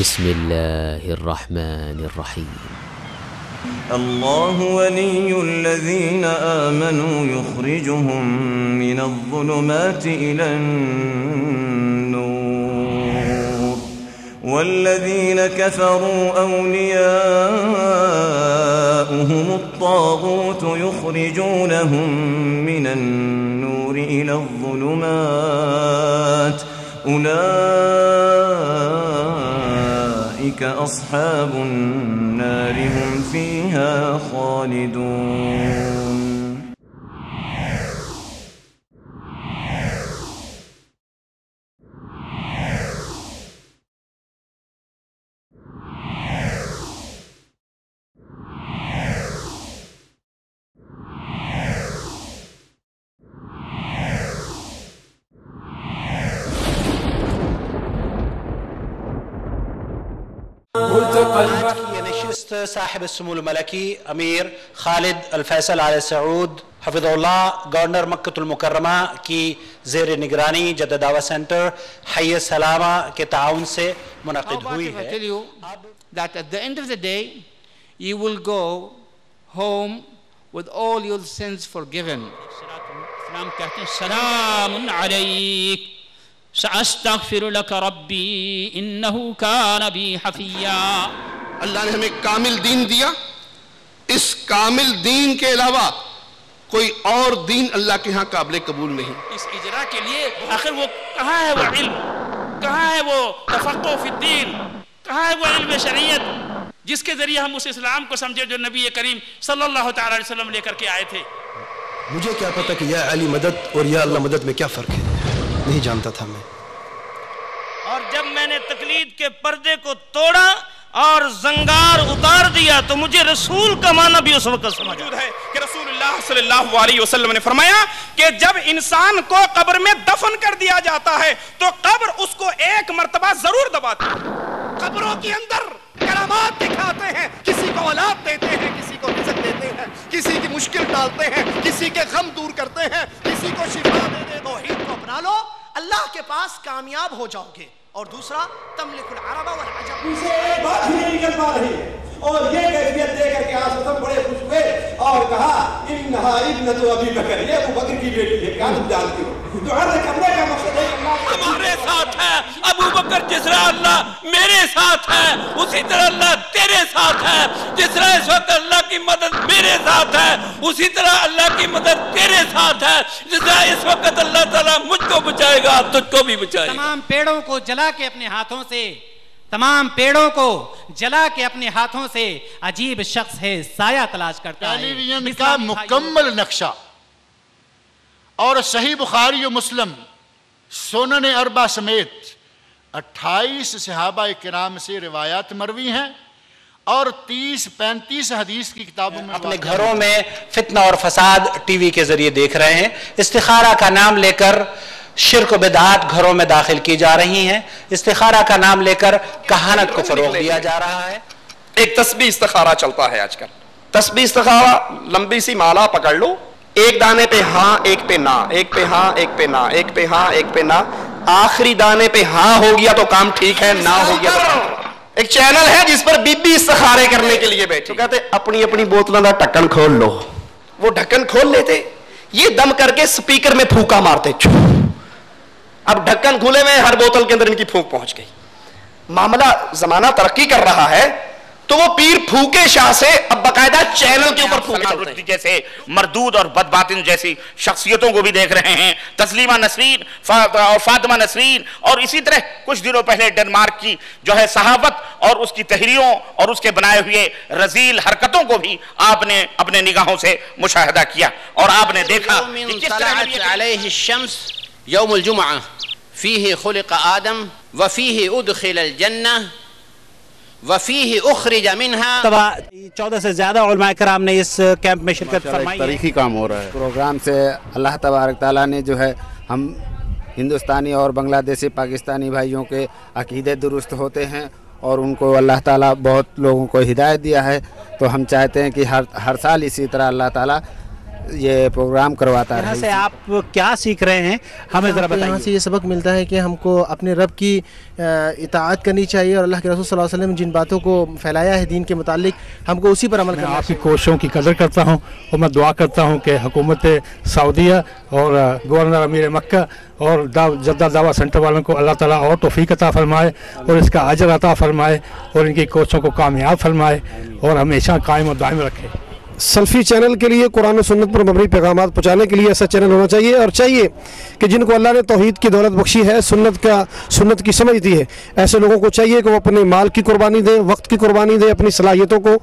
بسم الله الرحمن الرحيم الله ولي الذين آمنوا يخرجهم من الظلمات إلى النور والذين كفروا أولياؤهم الطاغوت يخرجونهم من النور إلى الظلمات أولئك أولئك أصحاب النار هم فيها خالدون दोस्त साहिब मलकी अमीर खालिद अलफैसल आल सऊद हफिज़ल्ला गवर्नर मक्तुलमकरमा की जेर निगरानी जददावा सेंटर हय सलामा के ताउन से मुनद हुई है that at the end of the day you will go home with all your sins forgiven. السلام कहते हैं सलाम अलैक सअस्तगफिरु लक रब्बी इन्नहु कान बी हफिया अल्लाह ने हमें कामिल दीन दिया इस कामिल दीन के अलावा कोई और दीन अल्लाह के यहाँ काबिल कबूल नहीं इस इजरा के लिए आखिर वो कहाँ है वो इल्म कहाँ है वो तफक्फीन कहाँ है वो इल्म शरीयत जिसके जरिए हम उस इस्लाम को समझे जो नबी करीम सल्लल्लाहु अलैहि वसल्लम लेकर के आए थे मुझे क्या पता कि या अली मदद और या अल्लाह मदद में क्या फ़र्क है नहीं जानता था मैं और जब मैंने तकलीद के पर्दे को तोड़ा और जंगार उतार दिया तो मुझे रसूल का माना भी उस वक्त समझ है कि रसूल सल्लल्लाहु अलैहि वसल्लम ने फरमाया कि जब इंसान को कब्र में दफन कर दिया जाता है तो कब्र उसको एक मरतबा जरूर दबाती कब्रों के अंदर करामात दिखाते हैं किसी को औलाद देते हैं किसी को इज्जत देते हैं किसी की मुश्किल डालते हैं किसी के गम दूर करते हैं किसी को शिफा दे दे दो को अपना लो अल्लाह के पास कामयाब हो जाओगे और दूसरा तमलिकुल अरबा वल अजब उसे एक बात ही नहीं निकल पा रही और ये कैफियत दे करके आज तो सब बड़े खुश हुए और कहा इन्हा इब्नतु अबी बकर ये अबू बकर की बेटी है क्या तुम जानती हो तो हर कमरे का मकसद है हमारे साथ है अब अबू बकर जिस तरह अल्लाह मेरे साथ है उसी तरह अल्लाह तेरे साथ है जिस तरह इस वक्त अल्लाह की मदद मेरे साथ है उसी तरह अल्लाह की मदद तेरे साथ है जिस तरह इस वक्त अल्लाह ताला मुझको बचाएगा तुझको भी बचाएगा तमाम पेड़ों को जला के अपने हाथों से तमाम पेड़ों को जला के अपने हाथों से अजीब शख्स है साया तलाश करता है का मुकम्मल नक्शा और सही बुखारी मुस्लिम सोनन अरबा समेत अट्ठाईस सहाबा के नाम से रिवायात मरवी हैं और 30 35 हदीस की किताबों में अपने घरों में फितना और फसाद टीवी के जरिए देख रहे हैं इस्तिखारा का नाम लेकर शिरक बेदात घरों में दाखिल की जा रही हैं इस्तिखारा का नाम लेकर कहानत को फरोग दिया जा रहा है एक तस्बी इस्तिखारा चलता है आजकल तस्बी इस्तिखारा लंबी सी माला पकड़ लो एक दाने पे हाँ एक पे ना एक पे हाँ एक पे ना एक पे हाँ एक पे ना आखिरी दाने पे हाँ हो गया तो काम ठीक है ना हो गया तो एक चैनल है जिस पर बीबी सहारे करने के लिए बैठी तो कहते अपनी अपनी बोतलों का ढक्कन खोल लो वो ढक्कन खोल लेते ये दम करके स्पीकर में फूका मारते अब ढक्कन खुले हुए हर बोतल के अंदर इनकी फूक पहुंच गई मामला जमाना तरक्की कर रहा है तो वो पीर फूके शाह से अब बकायदा चैनल के ऊपर फूके जैसे मरदूद और बदबातिन जैसी शख्सियतों को भी देख रहे हैं तस्लीमा नसरीन और फातिमा नसरीन और इसी तरह कुछ दिनों पहले डेनमार्क की जो है सहावत और उसकी तहरीरों और उसके बनाए हुए रजील हरकतों को भी आपने अपने निगाहों से मुशाहिदा किया और आपने देखा यौमुल जुमा फ़ी खुल आदम वफ़ी उद खिल जन्ना वफ़ी उखरी जमीन तबा चौदह से ज़्यादा कराम ने इस कैंप uh, में शिरकत तारीखी काम हो रहा है प्रोग्राम से अल्लाह तबारक ताली ने जो है हम हिंदुस्तानी और बांग्लादेशी पाकिस्तानी भाइयों के अकीदे दुरुस्त होते हैं और उनको अल्लाह ताला बहुत लोगों को हिदायत दिया है तो हम चाहते हैं कि हर हर साल इसी तरह अल्लाह ताला ये प्रोग्राम करवाता है से आप क्या सीख रहे हैं हमें ज़रा बताइए यहाँ से ये सबक मिलता है कि हमको अपने रब की इतात करनी चाहिए और अल्लाह के रसूल वसल्लम जिन बातों को फैलाया है दीन के मुतालिक हमको उसी पर अमल करना आपकी कोशिशों की कदर करता हूँ और मैं दुआ करता हूँ कि हुकूमत सऊदिया और गवर्नर अमीर मक्का और जद्दा दावा सेंटर वालों को अल्लाह ताला और तोफ़ी अता फरमाए और इसका अजर अता फरमाए और इनकी कोशिशों को कामयाब फरमाए और हमेशा कायम और दायम रखे सेल्फी चैनल के लिए कुरान सुन्नत पर मबरी पैगाम पहुँचाने के लिए ऐसा चैनल होना चाहिए और चाहिए कि जिनको अल्लाह ने तोहद की दौलत बख्शी है सुन्नत का सुन्नत की समझ दी है ऐसे लोगों को चाहिए कि वो अपने माल की कुर्बानी दें वक्त की कुर्बानी दें अपनी सलाहियतों को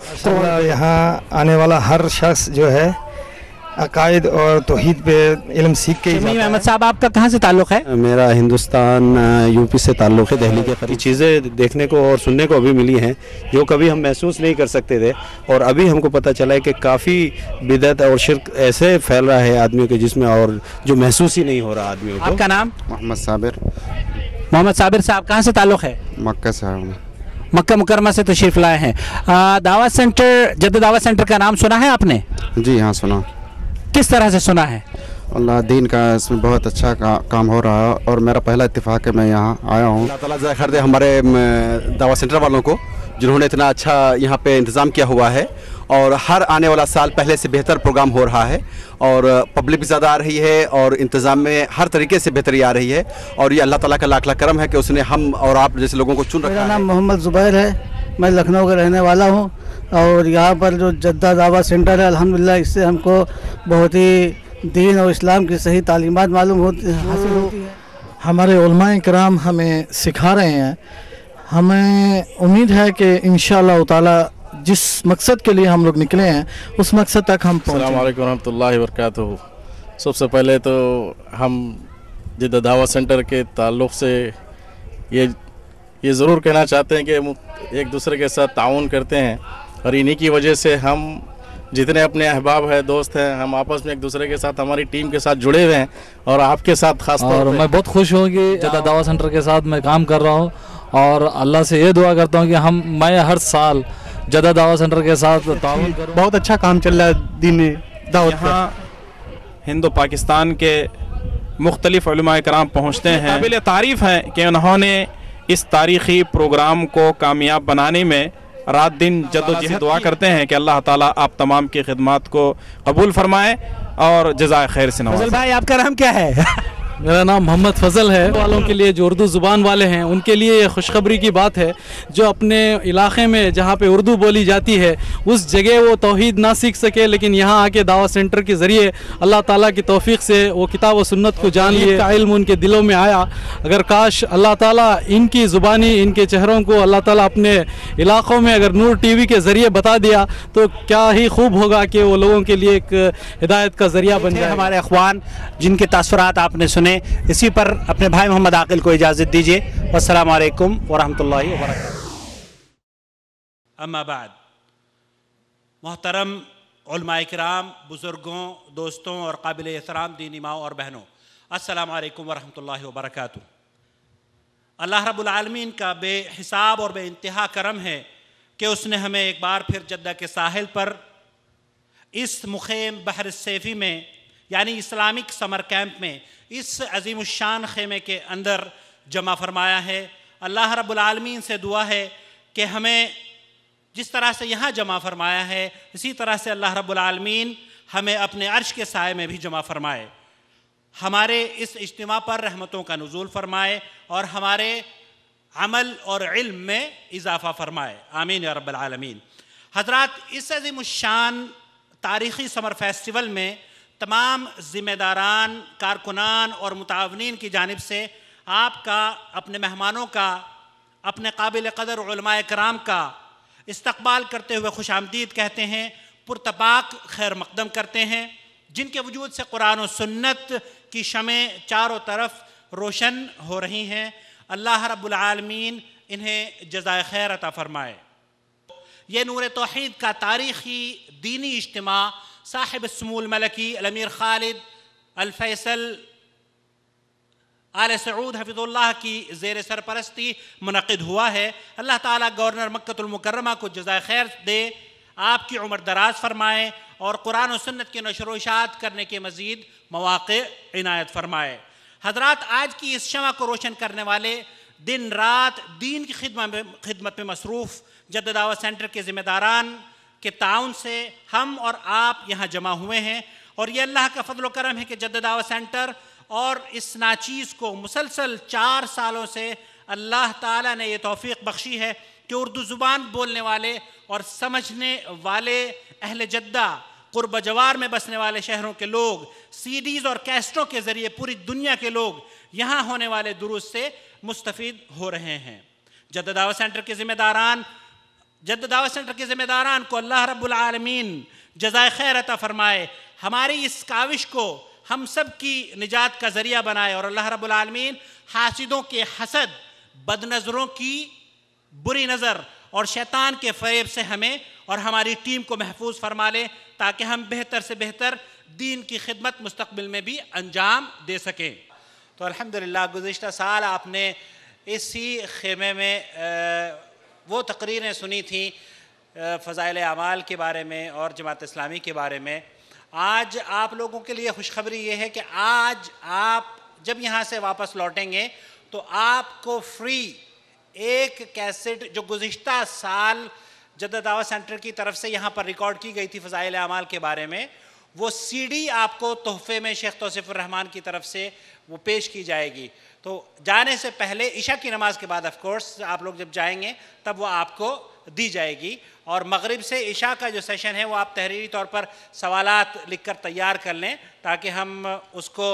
यहाँ आने वाला हर शख्स जो है अकायद और तोहद पे इलम सीख के अहमद साहब आपका कहाँ से ताल्लुक़ है मेरा हिंदुस्तान यूपी से ताल्लुक़ है दिल्ली के करीब चीज़ें देखने को और सुनने को अभी मिली हैं जो कभी हम महसूस नहीं कर सकते थे और अभी हमको पता चला है कि काफ़ी बिदत और शिरक ऐसे फैल रहा है आदमियों के जिसमें और जो महसूस ही नहीं हो रहा आदमियों को आपका नाम मोहम्मद साबिर मोहम्मद साबिर साहब कहाँ से ताल्लुक़ है मक्का साहब मक्का मुकरमा से तशरीफ़ लाए हैं दावा सेंटर जद दावा सेंटर का नाम सुना है आपने जी हाँ सुना किस तरह से सुना है अल्लाह दीन का इसमें बहुत अच्छा का, काम हो रहा है और मेरा पहला इतफाक़ है मैं यहाँ आया हूँ अल्लाह खैर दे हमारे दवा सेंटर वालों को जिन्होंने इतना अच्छा यहाँ पे इंतज़ाम किया हुआ है और हर आने वाला साल पहले से बेहतर प्रोग्राम हो रहा है और पब्लिक भी ज़्यादा आ रही है और इंतज़ाम में हर तरीके से बेहतरी आ रही है और ये अल्लाह ताला का लाख लाख करम है कि उसने हम और आप जैसे लोगों को चुन रखा मेरा नाम मोहम्मद ज़ुबैर है मैं लखनऊ का रहने वाला हूँ और यहाँ पर जो जद्दा दावा सेंटर है अल्हम्दुलिल्लाह इससे हमको बहुत ही दीन और इस्लाम की सही तालीमत मालूम होती हासिल हाँ। होती है हमारे कराम हमें सिखा रहे हैं हमें उम्मीद है कि इन ताला जिस मकसद के लिए हम लोग निकले हैं उस मकसद तक हम पहुँचें वरक सबसे पहले तो हम जिद दावा सेंटर के ताल्लुक से ये ये ज़रूर कहना चाहते हैं कि एक दूसरे के साथ ताउन करते हैं और इन्हीं की वजह से हम जितने अपने अहबाब हैं दोस्त हैं हम आपस में एक दूसरे के साथ हमारी टीम के साथ जुड़े हुए हैं और आपके साथ खास और मैं बहुत खुश हूँ कि जदा हाँ। दवा सेंटर के साथ मैं काम कर रहा हूँ और अल्लाह से ये दुआ करता हूँ कि हम मैं हर साल जदा दवा सेंटर के साथ बहुत अच्छा काम चल रहा है दिन दावत हिंदू पाकिस्तान के मुख्तलिफ़ कराम पहुँचते हैं तारीफ़ हैं कि उन्होंने इस तारीख़ी प्रोग्राम को कामयाब बनाने में रात दिन जदोजहद दुआ करते हैं कि अल्लाह ताला आप तमाम की खिदमत को कबूल फरमाए और जजाय खैर से नवाज भाई आपका नाम क्या है मेरा नाम मोहम्मद फजल है वालों के लिए जो उर्दू ज़ुबान वाले हैं उनके लिए ये खुशखबरी की बात है जो अपने इलाके में जहाँ पे उर्दू बोली जाती है उस जगह वो तोहहीद ना सीख सके लेकिन यहाँ आके दावा सेंटर के ज़रिए अल्लाह ताला की तोफ़ी से वो किताब व सुन्नत को जान लिए इल्म उनके दिलों में आया अगर काश अल्लाह ताली इनकी ज़ुबानी इनके चेहरों को अल्लाह ताली अपने इलाक़ों में अगर नूर टी के ज़रिए बता दिया तो क्या ही खूब होगा कि वो लोगों के लिए एक हिदायत का ज़रिया बन जाए हमारे अखबार जिनके तसरत आपने सुने हैं इसी पर अपने भाई मोहम्मद आकिल को इजाज़त दीजिए अल्लाम वरहमल वर्क अम्माबाद मोहतरम कराम बुज़ुर्गों दोस्तों और काबिल एहतराम दीनी माओ और बहनों असलकम वरहमल वर्क अल्लाह रबालमीन का बेहिसाब और बेानतहा करम है कि उसने हमें एक बार फिर जद्दा के साहिल पर इस मुखेम बहर सेफ़ी में यानी इस्लामिक समर कैंप में इस अजीम शान खेमे के अंदर जमा फरमाया है अल्लाह रबालमीन से दुआ है कि हमें जिस तरह से यहाँ जमा फरमाया है इसी तरह से अल्लाह रबालमीन हमें अपने अर्श के साय में भी जमा फरमाए हमारे इस इज्तम पर रहमतों का नजूल फरमाए और हमारे अमल और इल्म में इजाफा फरमाए आमीन रब्लमीन हजरत इस अजीम शान तारीख़ी समर फेस्टिवल में तमाम ज़िम्मेदारान कारकुनान और मुतावन की जानब से आपका अपने मेहमानों का अपने काबिल कदर कराम का इस्तबाल करते हुए खुश आमदीद कहते हैं पुरतपाक खैर मकदम करते हैं जिनके वजूद से कुरान और सुन्नत की शमें चारों तरफ रोशन हो रही हैं अल्लाह रबालमीन इन्हें जजाय खैर अता फरमाए ये नूर तोहद का तारीख़ी दीनी इज्तम صاحب السمو الملكي الامير خالد الفيصل आल सऊद हफिज़ुल्लाह की जेर सरपरस्ती मनद हुआ है अल्लाह ताला गवर्नर मक्तुलमकरमा को जजाय खैर दे आपकी उम्र दराज फरमाए और कुरान और सन्नत के नशर वशात करने के मज़ीद मौाक़ इनायत फरमाए हजरात आज की इस शमा को रोशन करने वाले दिन रात दीन की में खिदमत में मसरूफ़ जद दावा सेंटर के ज़िम्मेदारान के ताउन से हम और आप यहाँ जमा हुए हैं और ये अल्लाह का फजल करम है कि जद्दावा सेंटर और इस नाचीज़ को मुसलसल चार सालों से अल्लाह ताला ने ये तोफ़ी बख्शी है कि उर्दू ज़ुबान बोलने वाले और समझने वाले अहल जद्दा कुर्ब जवार में बसने वाले शहरों के लोग सीडीज़ और कैस्टों के ज़रिए पूरी दुनिया के लोग यहाँ होने वाले दुरुस्त से मुस्तफ़ हो रहे हैं जद्दावा सेंटर के ज़िम्मेदारान जद दावा सेंटर के ज़िम्मेदारान को अल्लाह रब्लमीन जजाय खैर अता फ़रमाए हमारी इस काविश को हम सब की निजात का ज़रिया बनाए और अल्लाह रबालमीन हासिदों के हसद बद नज़रों की बुरी नज़र और शैतान के फ़रेब से हमें और हमारी टीम को महफूज फरमा लें ताकि हम बेहतर से बेहतर दीन की खिदमत मुस्तबिल में भी अंजाम दे सकें तो अल्हम्दुलिल्लाह गुज्त साल आपने इसी खेमे में आ, वो तकरीरें सुनी थी फ़ज़ाइल अमाल के बारे में और जमात इस्लामी के बारे में आज आप लोगों के लिए खुशखबरी ये है कि आज आप जब यहाँ से वापस लौटेंगे तो आपको फ्री एक कैसेट जो गुज्त साल जददावा सेंटर की तरफ से यहाँ पर रिकॉर्ड की गई थी फ़ज़ाइल अमाल के बारे में वो सीडी आपको तोहफे में शेख तोसीफ़ुर की तरफ से वो पेश की जाएगी तो जाने से पहले ईशा की नमाज के बाद ऑफ कोर्स आप लोग जब जाएंगे तब वो आपको दी जाएगी और मगरिब से ईशा का जो सेशन है वो आप तहरीरी तौर पर लिख लिखकर तैयार कर लें ताकि हम उसको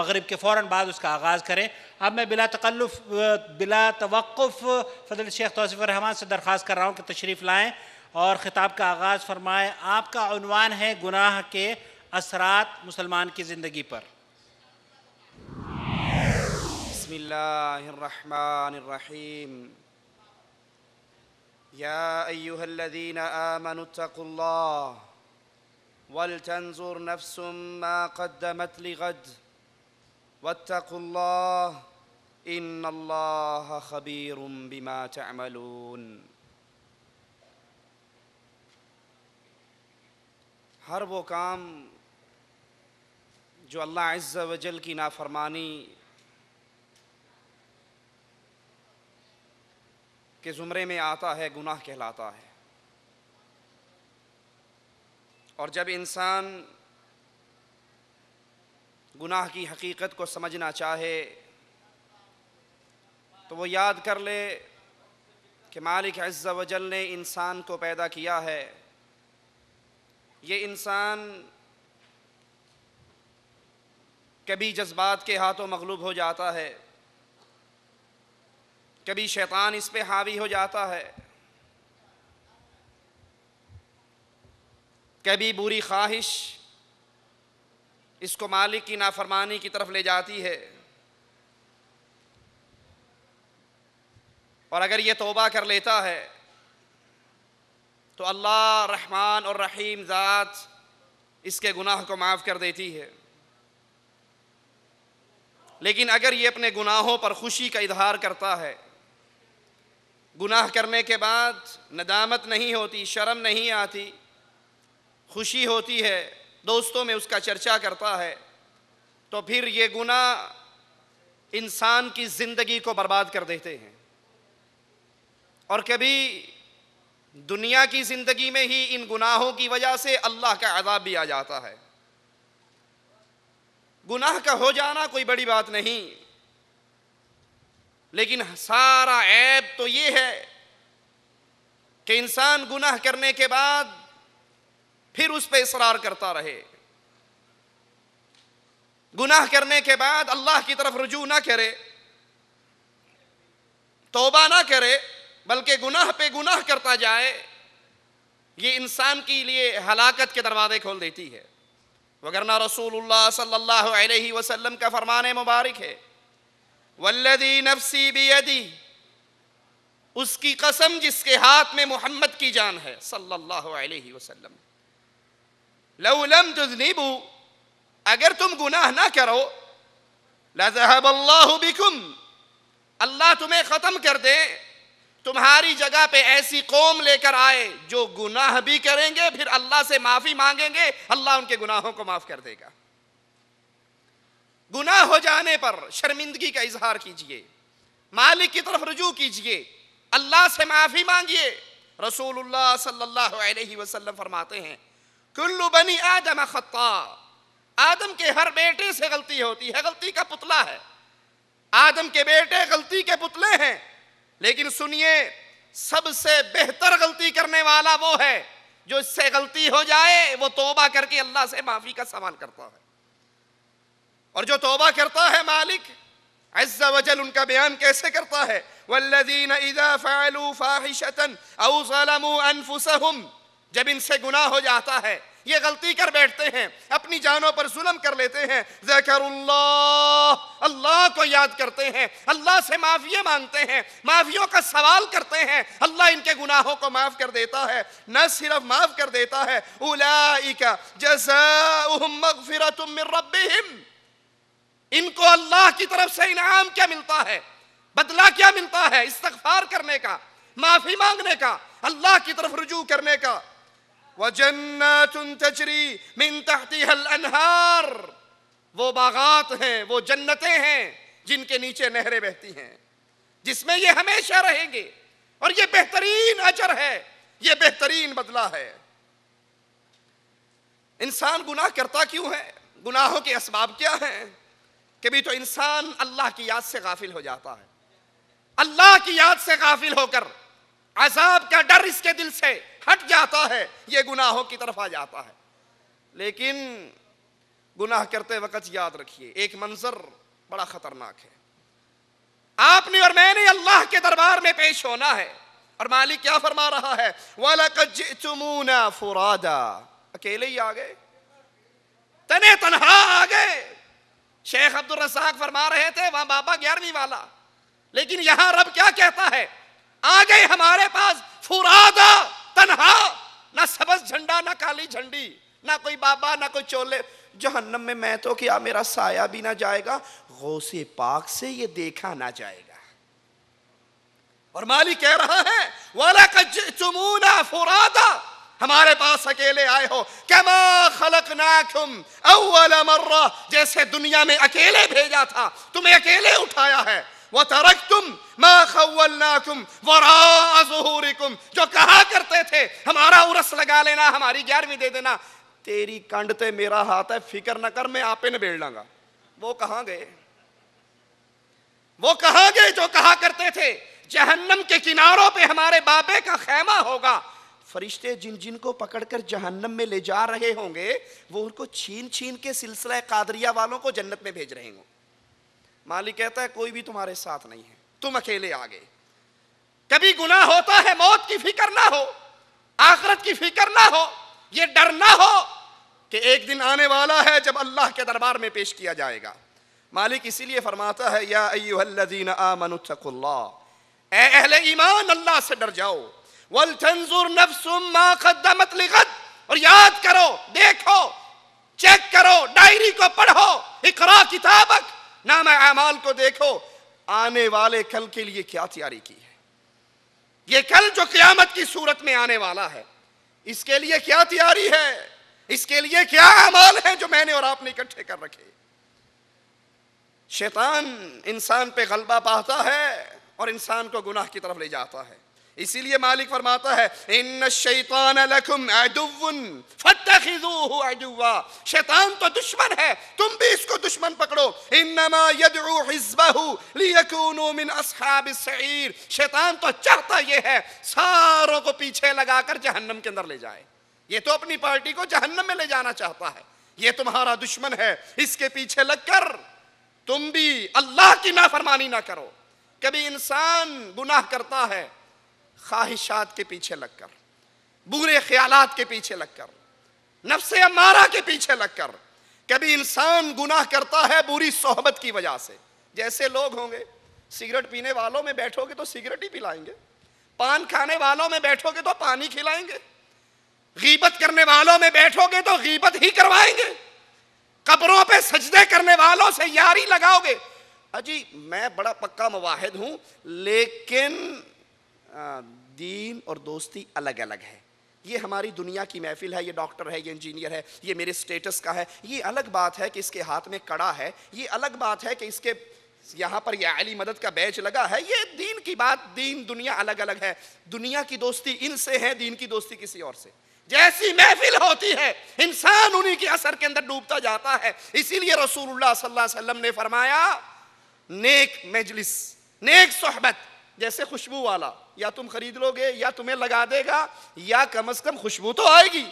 मगरिब के फ़ौर बाद उसका आगाज़ करें अब मैं बिला तकल्लुफ़ बिला तवक़ुफ़ फजल शेख तोसीफ़ रहमान से दरख्वास्त कर रहा हूँ कि तशरीफ़ लाएँ और ख़िताब का आगाज़ फरमाएँ आपका अनवान है गुनाह के असरात मुसलमान की ज़िंदगी पर بسم الله الرحمن الرحيم يا أيها الذين آمنوا اتقوا الله ولتنظر نفس ما قدمت لغد واتقوا الله إن الله خبير بما تعملون ہر وہ کام جو اللہ عز و جل کی نافرمانی के ज़ुमरे में आता है गुनाह कहलाता है और जब इंसान गुनाह की हकीकत को समझना चाहे तो वो याद कर ले कि मालिक अज्जा वजल ने इंसान को पैदा किया है ये इंसान कभी जज्बात के हाथों मगलूब हो जाता है कभी शैतान इस पे हावी हो जाता है कभी बुरी ख्वाहिश इसको मालिक की नाफरमानी की तरफ ले जाती है और अगर ये तोबा कर लेता है तो अल्लाह रहमान और रहीम ज़ात इसके गुनाह को माफ़ कर देती है लेकिन अगर ये अपने गुनाहों पर खुशी का इजहार करता है गुनाह करने के बाद नदामत नहीं होती शर्म नहीं आती खुशी होती है दोस्तों में उसका चर्चा करता है तो फिर ये गुनाह इंसान की ज़िंदगी को बर्बाद कर देते हैं और कभी दुनिया की ज़िंदगी में ही इन गुनाहों की वजह से अल्लाह का अदाब भी आ जाता है गुनाह का हो जाना कोई बड़ी बात नहीं लेकिन सारा ऐब तो ये है कि इंसान गुनाह करने के बाद फिर उस पर इसरार करता रहे गुनाह करने के बाद अल्लाह की तरफ रुजू ना करे तोबा ना करे बल्कि गुनाह पे गुनाह करता जाए ये इंसान के लिए हलाकत के दरवाजे खोल देती है वगरना रसूलुल्लाह सल्लल्लाहु अलैहि वसल्लम का फरमान मुबारक है वल्लदी नफसी बियदी उसकी कसम जिसके हाथ में मोहम्मद की जान है सल्लल्लाहु अलैहि वसल्लम लम तुजनीबू अगर तुम गुनाह ना करो लजहब अल्लाह बिकुम अल्लाह तुम्हें ख़त्म कर दे तुम्हारी जगह पे ऐसी कौम लेकर आए जो गुनाह भी करेंगे फिर अल्लाह से माफ़ी मांगेंगे अल्लाह उनके गुनाहों को माफ़ कर देगा गुनाह हो जाने पर शर्मिंदगी का इजहार कीजिए मालिक की तरफ रजू कीजिए अल्लाह से माफ़ी मांगिए रसूलुल्लाह सल्लल्लाहु अलैहि वसल्लम फरमाते हैं कुल्लु बनी आदम खत्ता आदम के हर बेटे से गलती होती है गलती का पुतला है आदम के बेटे गलती के पुतले हैं लेकिन सुनिए सबसे बेहतर गलती करने वाला वो है जो इससे गलती हो जाए वो तोबा करके अल्लाह से माफ़ी का सवाल करता है और जो तोबा करता है मालिक अज्जा उनका बयान कैसे करता है वल्लदीन इजा फ़ालू फ़ाहिशतन औ ज़लमू अनफुसहुम जब इनसे गुनाह हो जाता है ये गलती कर बैठते हैं अपनी जानों पर जुल्म कर लेते हैं जकरुल्लाह अल्लाह को याद करते हैं अल्लाह से माफ़ी मांगते हैं माफ़ियों का सवाल करते हैं अल्लाह इनके गुनाहों को माफ़ कर देता है न सिर्फ माफ़ कर देता है उलाइका जज़ाउहुम मगफिरतुम मिन रब्बिहिम इनको अल्लाह की तरफ से इनाम क्या मिलता है बदला क्या मिलता है इस्तफार करने का माफी मांगने का अल्लाह की तरफ रुजू करने का वजन्नतरी मिन अनहार वो बागात हैं वो जन्नतें हैं जिनके नीचे नहरें बहती हैं जिसमें ये हमेशा रहेंगे और ये बेहतरीन अजर है ये बेहतरीन बदला है इंसान गुनाह करता क्यों है गुनाहों के इसबाब क्या हैं कभी तो इंसान अल्लाह की याद से गाफिल हो जाता है अल्लाह की याद से गाफिल होकर अजाब का डर इसके दिल से हट जाता है ये गुनाहों की तरफ आ जाता है लेकिन गुनाह करते वक्त याद रखिए एक मंजर बड़ा खतरनाक है आपने और मैंने अल्लाह के दरबार में पेश होना है और मालिक क्या फरमा रहा है वाला फुरादा अकेले ही आ गए तने तनहा आ गए शेख अब्दुल रसाक फरमा रहे थे वहां बाबा ग्यारहवीं वाला लेकिन यहां रब क्या कहता है आ गए हमारे पास फुरादा तनहा ना सबज झंडा ना काली झंडी ना कोई बाबा ना कोई चोले जहन्नम में मैं तो क्या मेरा साया भी ना जाएगा गौसे पाक से ये देखा ना जाएगा और माली कह रहा है वाला का चुमूना फुरादा हमारे पास अकेले आए हो क्या खलक अव्वल मर्रा जैसे दुनिया में अकेले भेजा था तुम्हें अकेले उठाया है वह तरक तुम माखवलनाकुम वराजहूरिकुम जो कहा करते थे हमारा उरस लगा लेना हमारी ग्यारहवीं दे देना तेरी कंड ते मेरा हाथ है फिक्र न कर मैं आपे ने बेड़ लांगा वो कहा गए वो कहा गए जो कहा करते थे जहन्नम के किनारों पे हमारे बाबे का खैमा होगा फरिश्ते जिन जिन को पकड़कर जहन्नम में ले जा रहे होंगे वो उनको छीन छीन के सिलसिला कादरिया वालों को जन्नत में भेज रहे हो मालिक कहता है कोई भी तुम्हारे साथ नहीं है तुम अकेले आ गए कभी गुना होता है मौत की फिक्र ना हो आखरत की फिक्र ना हो ये डर ना हो कि एक दिन आने वाला है जब अल्लाह के दरबार में पेश किया जाएगा मालिक इसीलिए फरमाता है या अय्युहल्लज़ीन आमनुत्तकुल्लाह ए अहले ईमान अल्लाह से डर जाओ वल तंजुर मा कदमत लिगत और याद करो देखो चेक करो डायरी को पढ़ो इकरा किताबक नाम अमाल को देखो आने वाले कल के लिए क्या तैयारी की है ये कल जो क्यामत की सूरत में आने वाला है इसके लिए क्या तैयारी है इसके लिए क्या अमाल है जो मैंने और आपने इकट्ठे कर रखे शैतान इंसान पे गलबा पाता है और इंसान को गुनाह की तरफ ले जाता है इसीलिए मालिक फरमाता है इन शैतान लखुम अडुवा शैतान तो दुश्मन है तुम भी इसको दुश्मन पकड़ो इनमा यदू हिजबहू लियकूनु मिन अस्हाब सईर शैतान तो चाहता यह है सारों को पीछे लगाकर जहन्नम के अंदर ले जाए ये तो अपनी पार्टी को जहन्नम में ले जाना चाहता है ये तुम्हारा दुश्मन है इसके पीछे लगकर तुम भी अल्लाह की नाफरमानी ना करो कभी इंसान गुनाह करता है ख्वाहिशात के पीछे लगकर बुरे ख्याल के पीछे लगकर नफ्स अमारा के पीछे लगकर कभी इंसान गुनाह करता है बुरी सोहबत की वजह से जैसे लोग होंगे सिगरेट पीने वालों में बैठोगे तो सिगरेट ही पिलाएंगे पान खाने वालों में बैठोगे तो पानी खिलाएंगे गीबत करने वालों में बैठोगे तो गीबत ही करवाएंगे कब्रों पे सजदे करने वालों से यारी लगाओगे अजी मैं बड़ा पक्का मुवाहिद हूं लेकिन दीन और दोस्ती अलग अलग है ये हमारी दुनिया की महफिल है ये डॉक्टर है ये इंजीनियर है ये मेरे स्टेटस का है ये अलग बात है कि इसके हाथ में कड़ा है ये अलग बात है कि इसके यहाँ पर यह अली मदद का बैच लगा है ये दीन की बात दीन दुनिया अलग अलग है दुनिया की दोस्ती इनसे है दीन की दोस्ती किसी और से जैसी महफिल होती है इंसान उन्हीं के असर के अंदर डूबता जाता है इसीलिए रसूलुल्लाह सल्लल्लाहु अलैहि वसल्लम ने फरमाया नेक मजलिस नेक सोहबत जैसे खुशबू वाला या तुम खरीद लोगे या तुम्हें लगा देगा या कम अज कम खुशबू तो आएगी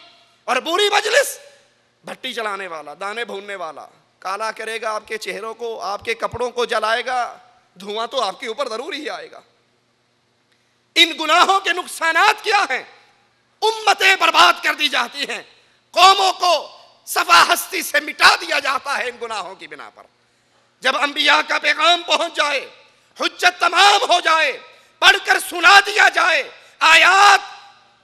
और बुरी मजलिस भट्टी चलाने वाला दाने भूनने वाला काला करेगा आपके चेहरों को आपके कपड़ों को जलाएगा धुआं तो आपके ऊपर जरूर ही आएगा इन गुनाहों के नुकसान क्या हैं उम्मतें बर्बाद कर दी जाती हैं कौमों को सफा हस्ती से मिटा दिया जाता है इन गुनाहों की बिना पर जब अंबिया का पैगाम पहुंच जाए हजत तमाम हो जाए पढ़कर सुना दिया जाए आयात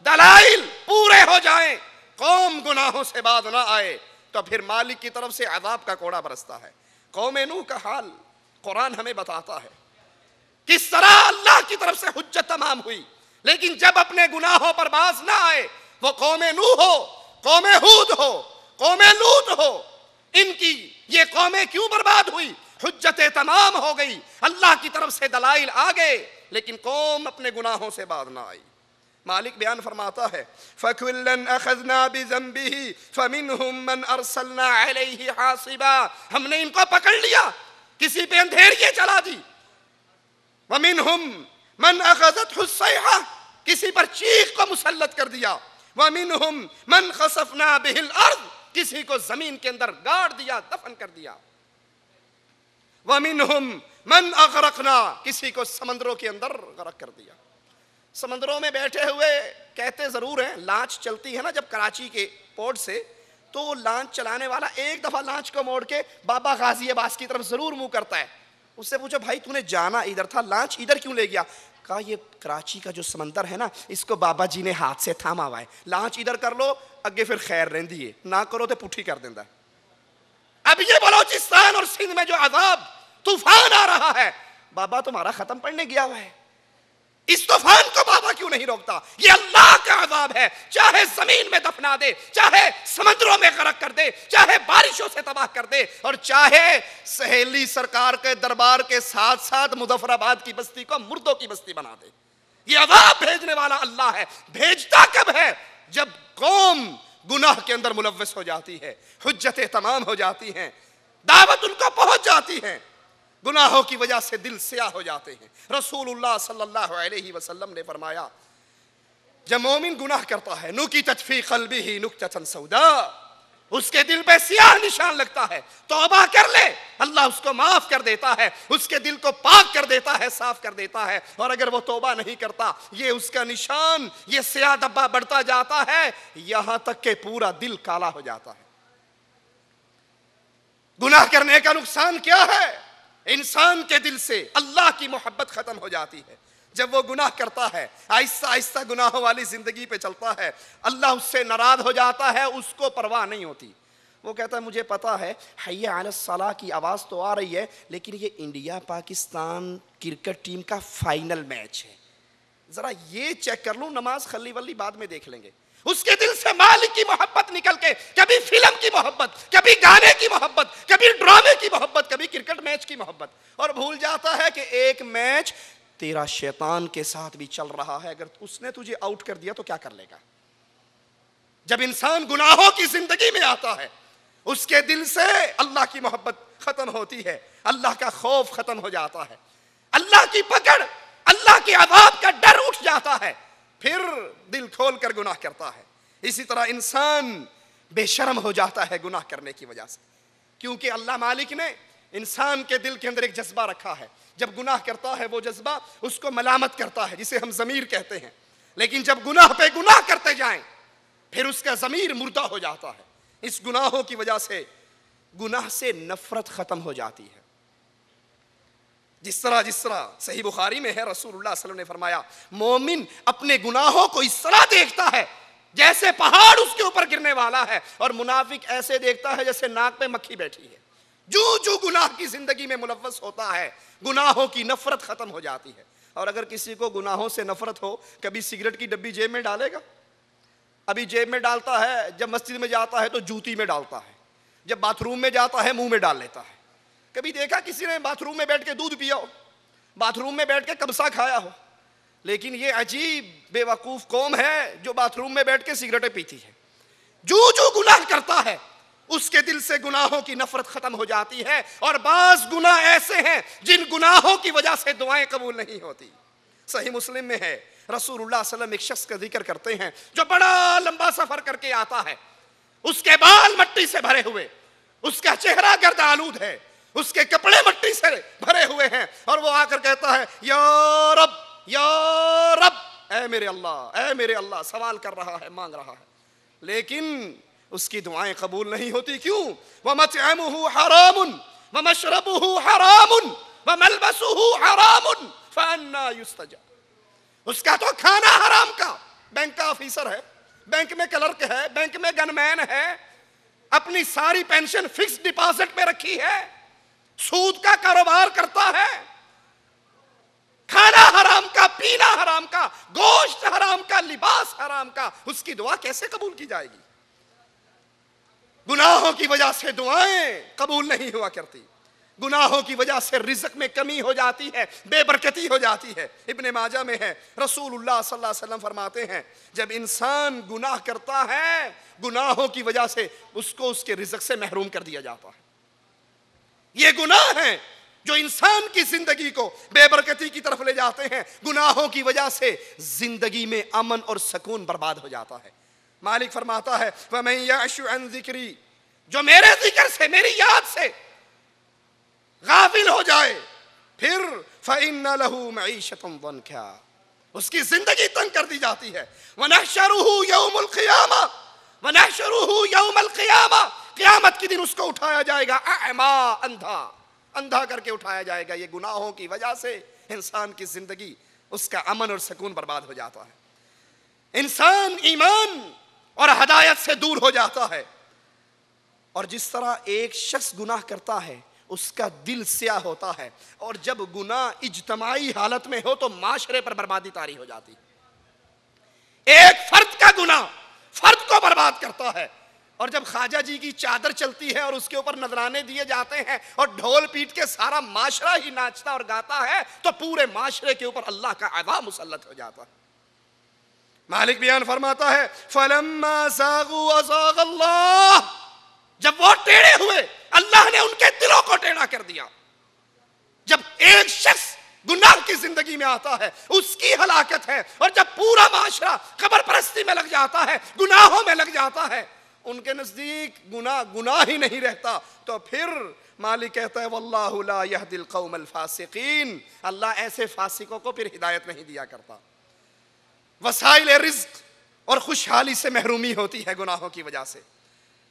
दलाइल पूरे हो जाए कौम गुनाहों से बाज ना आए तो फिर मालिक की तरफ से अजाब का कोड़ा बरसता है कौम नू का हाल कुरान हमें बताता है किस तरह अल्लाह की तरफ से हुज्जत तमाम हुई लेकिन जब अपने गुनाहों पर बाज ना आए वो कौम नू हो कौम हूद हो कौम लूत हो इनकी ये कौमें क्यों बर्बाद हुई हजत तमाम हो गई अल्लाह की तरफ से दलाइल आ गए लेकिन कौम अपने गुनाहों से बाज ना आई मालिक बयान फरमाता है फ़कुल्लन अखजना भी फ़मिन हुमन अरसलना हमने इनको पकड़ लिया किसी पे अंधेरिए चला दी वमिन हुम मन अखजत हुसैहा किसी पर चीख को मुसलत कर दिया वमिन हुम मन खसफना बिहिल अर्द किसी को जमीन के अंदर गाड़ दिया दफन कर दिया वमिन हुम मन अगरकना किसी को समंदरों के अंदर गरक कर दिया समंदरों में बैठे हुए कहते ज़रूर हैं लांच चलती है ना जब कराची के पोर्ट से तो लांच चलाने वाला एक दफ़ा लांच को मोड़ के बाबा गाजी अब्बास की तरफ ज़रूर मुंह करता है उससे पूछो भाई तूने जाना इधर था लांच इधर क्यों ले गया कहा ये कराची का जो समंदर है ना इसको बाबा जी ने हाथ से थामा हुआ है लांच इधर कर लो अगे फिर खैर रही ना करो तो पुठी कर देता है अब ये बलोचिस्तान और सिंध में जो आजाब तूफान आ रहा है बाबा तुम्हारा खत्म पढ़ने गया हुआ है इस तूफान को बाबा क्यों नहीं रोकता ये अल्लाह का अजाब है चाहे जमीन में दफना दे चाहे समुद्रों में गरक कर दे चाहे बारिशों से तबाह कर दे और चाहे सहेली सरकार के दरबार के साथ साथ मुजफ्फराबाद की बस्ती को मुर्दों की बस्ती बना दे ये अजाब भेजने वाला अल्लाह है भेजता कब है जब कौम गुनाह के अंदर मुलवस हो जाती है हजतें तमाम हो जाती हैं दावत उनको पहुंच जाती है गुनाहों की वजह से दिल स्याह हो जाते हैं रसूलुल्लाह सल्लल्लाहु अलैहि वसल्लम ने फरमाया जब मोमिन गुनाह करता है नुकी तजफी कलबी ही सौदा उसके दिल पे सियाह निशान लगता है तोबा कर ले अल्लाह उसको माफ कर देता है उसके दिल को पाक कर देता है साफ कर देता है और अगर वो तोबा नहीं करता ये उसका निशान ये सियाह दब्बा बढ़ता जाता है यहां तक के पूरा दिल काला हो जाता है गुनाह करने का नुकसान क्या है इंसान के दिल से अल्लाह की मोहब्बत ख़त्म हो जाती है जब वो गुनाह करता है आहिस्ता आहिस्ता गुनाहों वाली ज़िंदगी पे चलता है अल्लाह उससे नाराज़ हो जाता है उसको परवाह नहीं होती वो कहता है मुझे पता है हैया सलाह की आवाज़ तो आ रही है लेकिन ये इंडिया पाकिस्तान क्रिकेट टीम का फाइनल मैच है ज़रा ये चेक कर लूँ नमाज खली वली बाद में देख लेंगे उसके दिल से मालिक की मोहब्बत निकल के कभी फिल्म की मोहब्बत कभी गाने की मोहब्बत कभी ड्रामे की मोहब्बत कभी क्रिकेट मैच की मोहब्बत और भूल जाता है कि एक मैच तेरा शैतान के साथ भी चल रहा है अगर उसने तुझे आउट कर दिया तो क्या कर लेगा जब इंसान गुनाहों की जिंदगी में आता है उसके दिल से अल्लाह की मोहब्बत खत्म होती है अल्लाह का खौफ खत्म हो जाता है अल्लाह की पकड़ अल्लाह के अभाव का डर उठ जाता है फिर दिल खोल कर गुनाह करता है इसी तरह इंसान बेशरम हो जाता है गुनाह करने की वजह से क्योंकि अल्लाह मालिक ने इंसान के दिल के अंदर एक जज्बा रखा है जब गुनाह करता है वो जज्बा उसको मलामत करता है जिसे हम ज़मीर कहते हैं लेकिन जब गुनाह पे गुनाह करते जाएं फिर उसका ज़मीर मुर्दा हो जाता है इस गुनाहों की वजह से गुनाह से नफ़रत ख़त्म हो जाती है जिस तरह जिस तरह सही बुखारी में है रसूलुल्लाह ने फरमाया मोमिन अपने गुनाहों को इस तरह देखता है जैसे पहाड़ उसके ऊपर गिरने वाला है और मुनाफिक ऐसे देखता है जैसे नाक में मक्खी बैठी है जो जो गुनाह की जिंदगी में मुलवस होता है गुनाहों की नफरत खत्म हो जाती है और अगर किसी को गुनाहों से नफरत हो कभी सिगरेट की डब्बी जेब में डालेगा अभी जेब में डालता है जब मस्जिद में जाता है तो जूती में डालता है जब बाथरूम में जाता है मुंह में डाल लेता है कभी देखा किसी ने बाथरूम में बैठ के दूध पिया हो बाथरूम में बैठ के कबसा खाया हो लेकिन ये अजीब बेवकूफ कौम है जो बाथरूम में बैठ के सिगरेटें पीती है जो जो गुनाह करता है उसके दिल से गुनाहों की नफरत खत्म हो जाती है और बास गुनाह ऐसे हैं जिन गुनाहों की वजह से दुआएं कबूल नहीं होती सही मुस्लिम में है रसूलुल्लाह वसल्लम एक शख्स का जिक्र करते हैं जो बड़ा लंबा सफर करके आता है उसके बाल मट्टी से भरे हुए उसका चेहरा गर्द आलूद है उसके कपड़े मट्टी से भरे हुए हैं और वो आकर कहता है या रब ऐ मेरे अल्लाह ऐ मेरे अल्लाह सवाल कर रहा है मांग रहा है लेकिन उसकी दुआएं कबूल नहीं होती क्यों वह मत मतमु हराम वह मशरब हरामुन व मलबसु हराम फन्ना उसका तो खाना हराम का बैंक का ऑफिसर है बैंक में क्लर्क है बैंक में गनमैन है अपनी सारी पेंशन फिक्स डिपॉजिट में रखी है सूद का कारोबार करता है खाना हराम का पीना हराम का गोश्त हराम का लिबास हराम का उसकी दुआ कैसे कबूल की जाएगी गुनाहों की वजह से दुआएं कबूल नहीं हुआ करती गुनाहों की वजह से रिजक में कमी हो जाती है बेबरकती हो जाती है इबन माजा में है रसूलुल्लाह सल्लल्लाहु अलैहि वसल्लम फरमाते हैं जब इंसान गुनाह करता है गुनाहों की वजह से उसको उसके रिजक से महरूम कर दिया जाता है ये गुनाह हैं जो इंसान की जिंदगी को बेबरकती की तरफ ले जाते हैं गुनाहों की वजह से जिंदगी में अमन और सुकून बर्बाद हो जाता है मालिक फरमाता है वमैन जिक्री जो मेरे जिक्र से मेरी याद से गाफिल हो जाए फिर फ़ैन लहू मीशतम वन क्या उसकी जिंदगी तंग कर दी जाती है वनशरू यौमल क़यामा वनशरू यौमल क़यामा क्यामत के दिन उसको उठाया जाएगा अहमा अंधा अंधा करके उठाया जाएगा ये गुनाहों की वजह से इंसान की जिंदगी उसका अमन और सुकून बर्बाद हो जाता है इंसान ईमान और हदायत से दूर हो जाता है और जिस तरह एक शख्स गुनाह करता है उसका दिल स्याह होता है और जब गुनाह इजतमाही हालत में हो तो माशरे पर बर्बादी तारी हो जाती एक फर्द का गुनाह फर्द को बर्बाद करता है और जब खाजा जी की चादर चलती है और उसके ऊपर नजराने दिए जाते हैं और ढोल पीट के सारा माशरा ही नाचता और गाता है तो पूरे माशरे के ऊपर अल्लाह का अदा मुसलत हो जाता है मालिक बयान फरमाता है फलम्मा अल्लाह जब वो टेढ़े हुए अल्लाह ने उनके दिलों को टेढ़ा कर दिया जब एक शख्स गुनाह की जिंदगी में आता है उसकी हलाकत है और जब पूरा माशरा कबर परस्ती में लग जाता है गुनाहों में लग जाता है उनके नज़दीक गुना गुना ही नहीं रहता तो फिर मालिक कहता है वल्ला यह दिल कौम फासिकीन अल्लाह ऐसे फासिकों को फिर हिदायत नहीं दिया करता वसाइल रिज्क और खुशहाली से महरूमी होती है गुनाहों की वजह से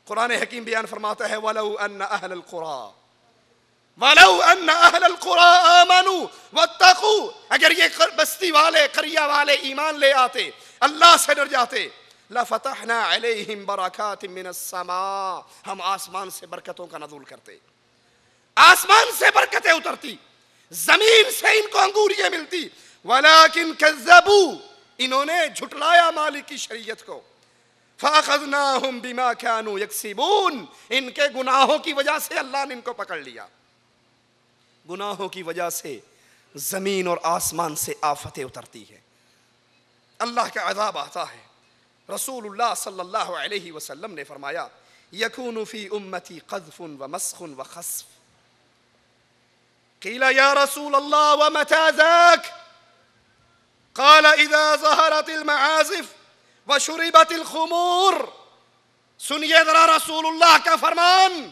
कुरान हकीम बयान फरमाता है वलऊ अन्न अहलकुरा वलऊ अन्न अहलकुरा आमनु वत्तकू अगर ये बस्ती वाले करिया वाले ईमान ले आते अल्लाह से डर जाते लफतना अलहिम मिनसमा हम आसमान से बरकतों का नजूल करते आसमान से बरकतें उतरती जमीन से इनको अंगूरियां मिलती वलाकिन कजबू इन्होंने झुटलाया मालिक की शरीयत को फाखजना हम बीमा क्यानु यकसीबून इनके गुनाहों की वजह से अल्लाह ने इनको पकड़ लिया गुनाहों की वजह से ज़मीन और आसमान से आफतें उतरती है अल्लाह का अजाब आता है रसूल सल्लल्लाहु ने फरमाया फी उम्मती कदफुन رسول قال المعازف الخمور सुनिए जरा रसूल का फरमान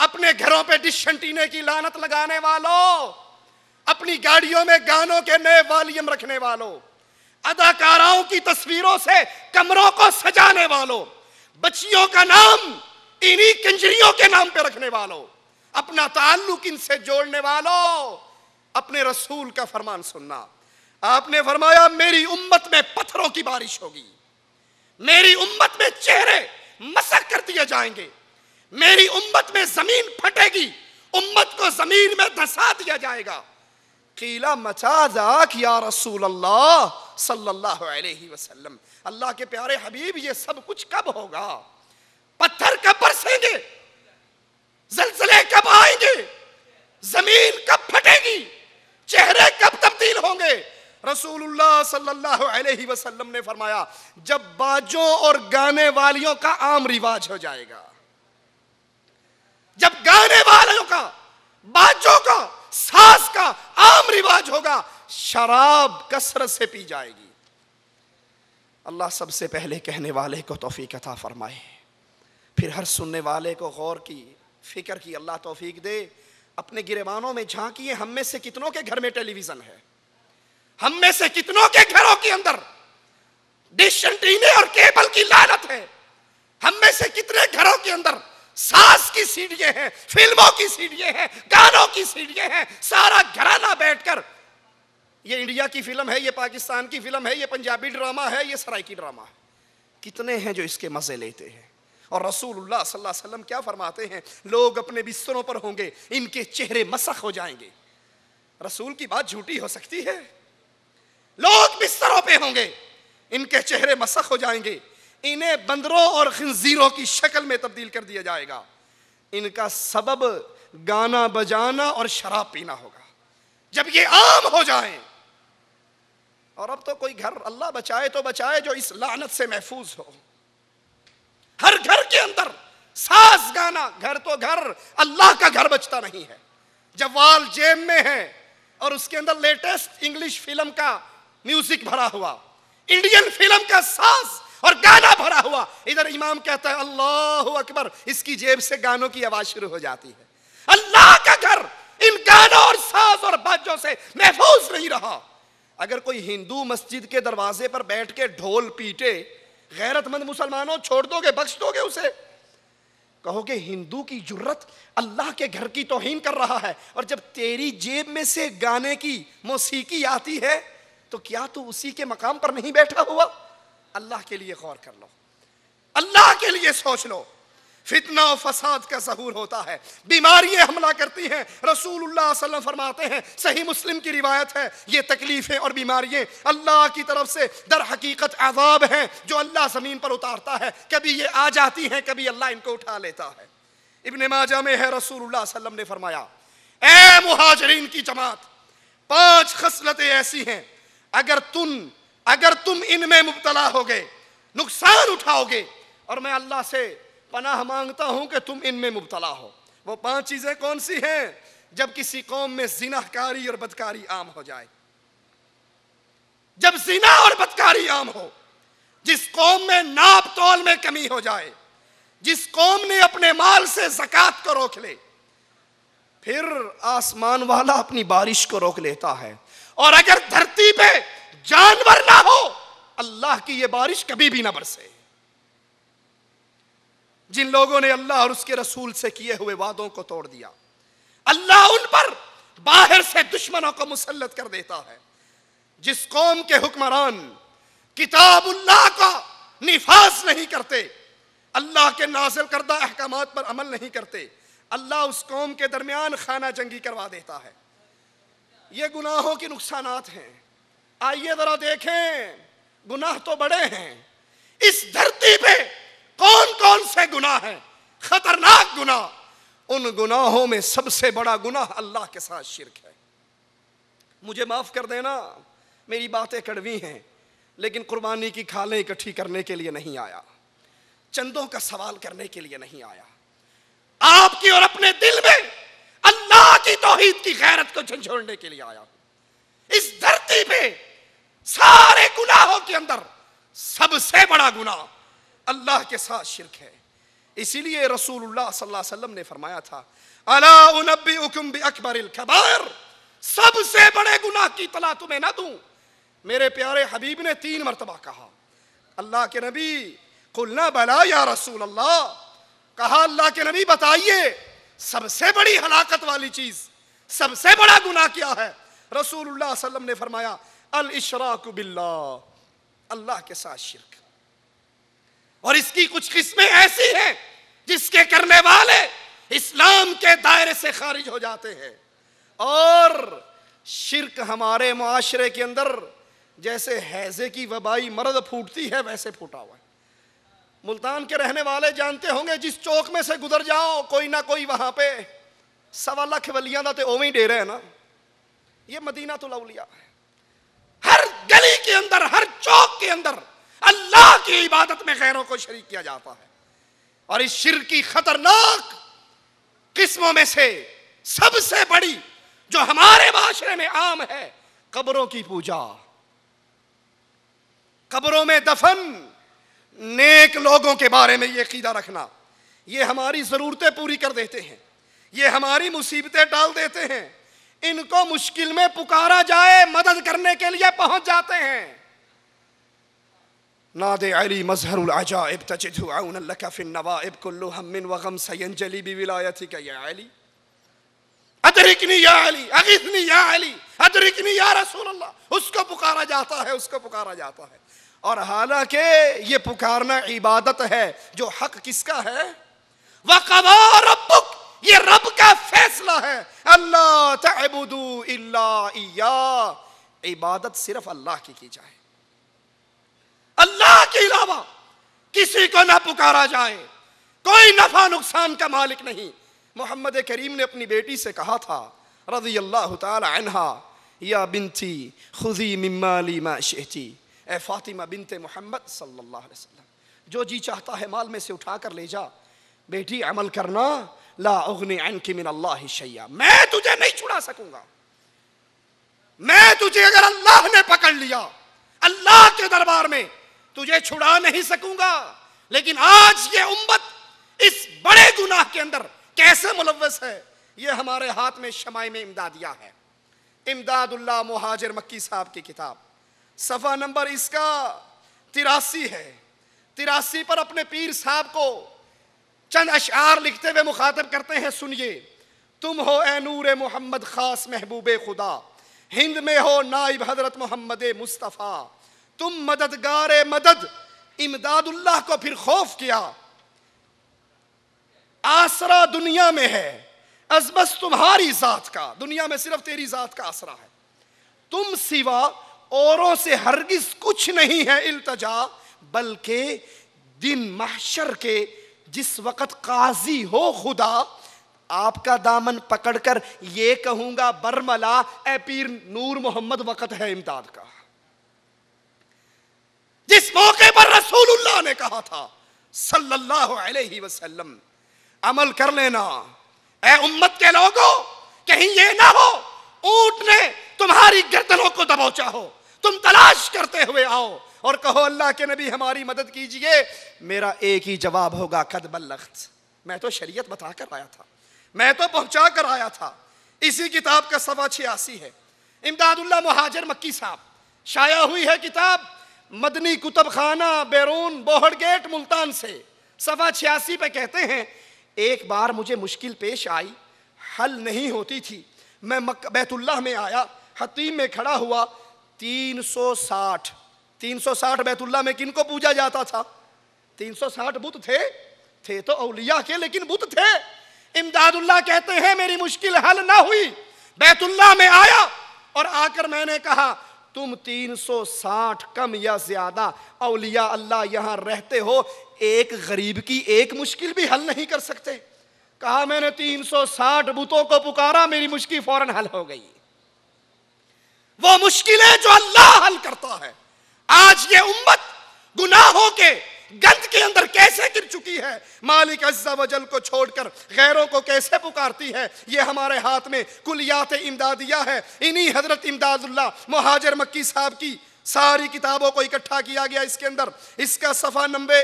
अपने घरों पर डिशंटीने की लानत लगाने वालों अपनी गाड़ियों में गानों के नए वालियम रखने वालों अदाकाराओं की तस्वीरों से कमरों को सजाने वालों बच्चियों का नाम इन्हीं किंजरियों के नाम पे रखने वालों अपना ताल्लुक इनसे जोड़ने वालों अपने रसूल का फरमान सुनना आपने फरमाया मेरी उम्मत में पत्थरों की बारिश होगी मेरी उम्मत में चेहरे मसक कर दिए जाएंगे मेरी उम्मत में जमीन फटेगी उम्मत को जमीन में धसा दिया जाएगा कीला मचाजाक या रसूल अल्लाह सल्लल्लाहु अलैहि वसल्लम अल्लाह के प्यारे हबीब ये सब कुछ कब होगा पत्थर कब बरसेंगे जलजले कब आएंगे जमीन कब फटेगी चेहरे कब तब्दील होंगे रसूलुल्लाह सल्लल्लाहु अलैहि वसल्लम ने फरमाया जब बाजों और गाने वालियों का आम रिवाज हो जाएगा जब गाने वालों का बाजों का सास का आम रिवाज होगा शराब कसरत से पी जाएगी अल्लाह सबसे पहले कहने वाले को तोफ़ी कथा फरमाए फिर हर सुनने वाले को गौर की फ़िक्र की अल्लाह तोफ़ी दे अपने गिरबानों में झांकिए हम में से कितनों के घर में टेलीविज़न है हम में से कितनों के घरों के अंदर डिश एंटीने और केबल की लालत है हम में से कितने घरों के अंदर सास की सीढ़ियां हैं फिल्मों की सीढ़ियां हैं गानों की सीढ़ियां हैं सारा घराना बैठकर ये इंडिया की फिल्म है ये पाकिस्तान की फिल्म है ये पंजाबी ड्रामा है ये सराइकी ड्रामा है कितने हैं जो इसके मज़े लेते हैं और रसूलुल्लाह सल्लल्लाहु अलैहि वसल्लम क्या फरमाते हैं लोग अपने बिस्तरों पर होंगे इनके चेहरे मसख हो जाएंगे रसूल की बात झूठी हो सकती है लोग बिस्तरों पे होंगे इनके चेहरे मसख हो जाएंगे इन्हें बंदरों और खंजीरों की शक्ल में तब्दील कर दिया जाएगा इनका सबब गाना बजाना और शराब पीना होगा जब ये आम हो जाए और अब तो कोई घर अल्लाह बचाए तो बचाए जो इस लानत से महफूज हो हर घर के अंदर सास गाना घर तो घर अल्लाह का घर बचता नहीं है जब वाल जेब में है और उसके अंदर लेटेस्ट इंग्लिश फिल्म का म्यूजिक भरा हुआ इंडियन फिल्म का सास और गाना भरा हुआ इधर इमाम कहता है अल्लाह अकबर इसकी जेब से गानों की आवाज शुरू हो जाती है अल्लाह का घर इन गानों और साज और बाजों से महफूज नहीं रहा अगर कोई हिंदू मस्जिद के दरवाजे पर बैठ के ढोल पीटे गैरतमंद मुसलमानों छोड़ दोगे बख्श दोगे उसे कहोगे हिंदू की जुर्रत अल्लाह के घर की तोहिन कर रहा है और जब तेरी जेब में से गाने की मौसीकी आती है तो क्या तू उसी के मकाम पर नहीं बैठा हुआ अल्लाह के लिए गौर कर लो अल्लाह के लिए सोच लो फितना और फसाद का जहूर होता है बीमारियां हमला करती हैं रसूल फरमाते हैं सही मुस्लिम की रिवायत है ये तकलीफें और बीमारियां अल्लाह की तरफ से दर हकीकत आजाब हैं जो अल्लाह ज़मीन पर उतारता है कभी ये आ जाती हैं कभी अल्लाह इनको उठा लेता है इबन माजा में है रसूल वसम ने फरमाया ए मुहाजरीन की जमात पांच खसलतें ऐसी हैं अगर तुम अगर तुम इनमें मुबतला हो गए नुकसान उठाओगे और मैं अल्लाह से पनाह मांगता हूं कि तुम इनमें मुबतला हो वो पांच चीजें कौन सी हैं जब किसी कौम में जिनाकारी और बदकारी आम हो जाए जब जिना और बदकारी आम हो जिस कौम में नाप तोल में कमी हो जाए जिस कौम ने अपने माल से जक़ात को रोक ले फिर आसमान वाला अपनी बारिश को रोक लेता है और अगर धरती पे जानवर ना हो अल्लाह की यह बारिश कभी भी ना बरसे जिन लोगों ने अल्लाह और उसके रसूल से किए हुए वादों को तोड़ दिया अल्लाह उन पर बाहर से दुश्मनों को मुसलत कर देता है जिस कौम के हुक्मरान किताब अल्लाह का निफास नहीं करते अल्लाह के नाजिल करदा अहकाम पर अमल नहीं करते अल्लाह उस कौम के दरमियान खाना जंगी करवा देता है ये गुनाहों के नुकसान हैं आइए जरा देखें गुनाह तो बड़े हैं इस धरती पे कौन कौन से गुनाह हैं खतरनाक गुनाह उन गुनाहों में सबसे बड़ा गुनाह अल्लाह के साथ शिरक है मुझे माफ कर देना मेरी बातें कड़वी हैं लेकिन कुर्बानी की खालें इकट्ठी करने के लिए नहीं आया चंदों का सवाल करने के लिए नहीं आया आपकी और अपने दिल में अल्लाह की तोहीद की गैरत को झंझोड़ने के लिए आया इस धरती पे सारे गुनाहों के अंदर सबसे बड़ा गुना अल्लाह के साथ शिरक है इसीलिए रसूलुल्लाह सल्लल्लाहु अलैहि वसल्लम ने फरमाया था अला उनबी अकबर सबसे बड़े गुनाह की तला तुम्हें ना दूं मेरे प्यारे हबीब ने तीन मरतबा कहा अल्लाह के नबी खुलना बला या रसूल अल्लाह कहा अल्लाह के नबी बताइए सबसे बड़ी हलाकत वाली चीज सबसे बड़ा गुनाह क्या है रसूलुल्लाह ने फरमाया अल इशराक बिल्ला अल्लाह के साथ शिरक और इसकी कुछ किस्में ऐसी हैं जिसके करने वाले इस्लाम के दायरे से खारिज हो जाते हैं और शिरक हमारे माशरे के अंदर जैसे हैजे की वबाई मर्द फूटती है वैसे फूटा हुआ है मुल्तान के रहने वाले जानते होंगे जिस चौक में से गुजर जाओ कोई ना कोई वहां पे सवा लख वलिया तो ओवी डेरे डेरा है ना ये मदीना तो लौलिया है हर गली के अंदर हर चौक के अंदर अल्लाह की इबादत में गैरों को शरीक किया जाता है और इस शिर की खतरनाक किस्मों में से सबसे बड़ी जो हमारे माशरे में आम है कब्रों की पूजा कब्रों में दफन नेक लोगों के बारे में यह कीदा रखना यह हमारी ज़रूरतें पूरी कर देते हैं यह हमारी मुसीबतें डाल देते हैं इनको मुश्किल में पुकारा जाए मदद करने के लिए पहुंच जाते हैं नादे अली मजहर अजाइब तजदून अली अदरिकनी अली अली अदरिकनी या रसूल अल्लाह उसको पुकारा जाता है उसको पुकारा जाता है और हालांकि ये पुकारना इबादत है जो हक किसका है वह रब्बुक ये रब का फैसला है अल्लाह तबुदू इल्ला इबादत सिर्फ अल्लाह की की जाए अल्लाह के अलावा किसी को ना पुकारा जाए कोई नफा नुकसान का मालिक नहीं मोहम्मद करीम ने अपनी बेटी से कहा था रजी अल्लाह तहा या बिन थी खुजी मिम्माली मा शेहती ए फातिमा बिन थे मोहम्मद सल्ला जो जी चाहता है माल में से उठा कर ले जा बेटी अमल करना ला उगनी अनकी मिन अल्लाह शैया मैं तुझे नहीं छुड़ा सकूंगा मैं तुझे अगर अल्लाह ने पकड़ लिया अल्लाह के दरबार में तुझे छुड़ा नहीं सकूंगा लेकिन आज ये उम्मत इस बड़े गुनाह के अंदर कैसे मुलवस है ये हमारे हाथ में शमाय में इमदादिया है इमदादुल्ला मुहाजिर मक्की साहब की किताब सफ़ा नंबर इसका तिरासी है तिरासी पर अपने पीर साहब को चंद अशार लिखते हुए मुखातब करते हैं सुनिए तुम हो ए नूर मोहम्मद खास महबूब खुदा हिंद में हो नाइब हजरत मोहम्मद मुस्तफ़ा तुम मददगार मदद इमदादुल्लाह को फिर खौफ किया आसरा दुनिया में है अजबस तुम्हारी जात का दुनिया में सिर्फ तेरी जात का आसरा है तुम सिवा औरों से हरगिज कुछ नहीं है इल्तजा बल्कि दिन महशर के जिस वक़्त काजी हो खुदा आपका दामन पकड़कर ये कहूंगा बरमला ए पीर नूर मोहम्मद वक़्त है इमदाद का जिस मौके पर रसूलुल्लाह ने कहा था सल्लल्लाहु अलैहि वसल्लम अमल कर लेना ए उम्मत के लोगों कहीं ये ना हो ऊंट ने तुम्हारी गर्दनों को दबोचा हो तुम तलाश करते हुए आओ और कहो अल्लाह के नबी हमारी मदद कीजिए मेरा एक ही जवाब होगा कद बल्लख्त मैं तो शरीयत बता कर आया था मैं तो पहुंचा कर आया था इसी किताब का सवा छियासी है इमदादुल्ला महाजर मक्की साहब शाया हुई है किताब मदनी कुतब खाना बैरून बोहड़ गेट मुल्तान से सवा छियासी पे कहते हैं एक बार मुझे मुश्किल पेश आई हल नहीं होती थी मैं मक बैतुल्ला में आया हतीम में खड़ा हुआ 360 360 बैतुल्ला में किनको पूजा जाता था 360 बुत थे थे तो औलिया के लेकिन बुत थे इमदादुल्ला कहते हैं मेरी मुश्किल हल ना हुई बैतुल्ला में आया और आकर मैंने कहा तुम 360 कम या ज्यादा औलिया अल्लाह यहां रहते हो एक गरीब की एक मुश्किल भी हल नहीं कर सकते कहा मैंने 360 बुतों को पुकारा मेरी मुश्किल फौरन हल हो गई वो मुश्किलें जो अल्लाह हल करता है आज ये उम्मत गुनाहों के गंद के अंदर कैसे गिर चुकी है मालिक अज्जा वजल को छोड़कर गैरों को कैसे पुकारती है ये हमारे हाथ में कुलियात इमदादिया है इन्हीं हजरत इमदादुल्ला महाजर मक्की साहब की सारी किताबों को इकट्ठा किया गया इसके अंदर इसका सफ़ा नंबे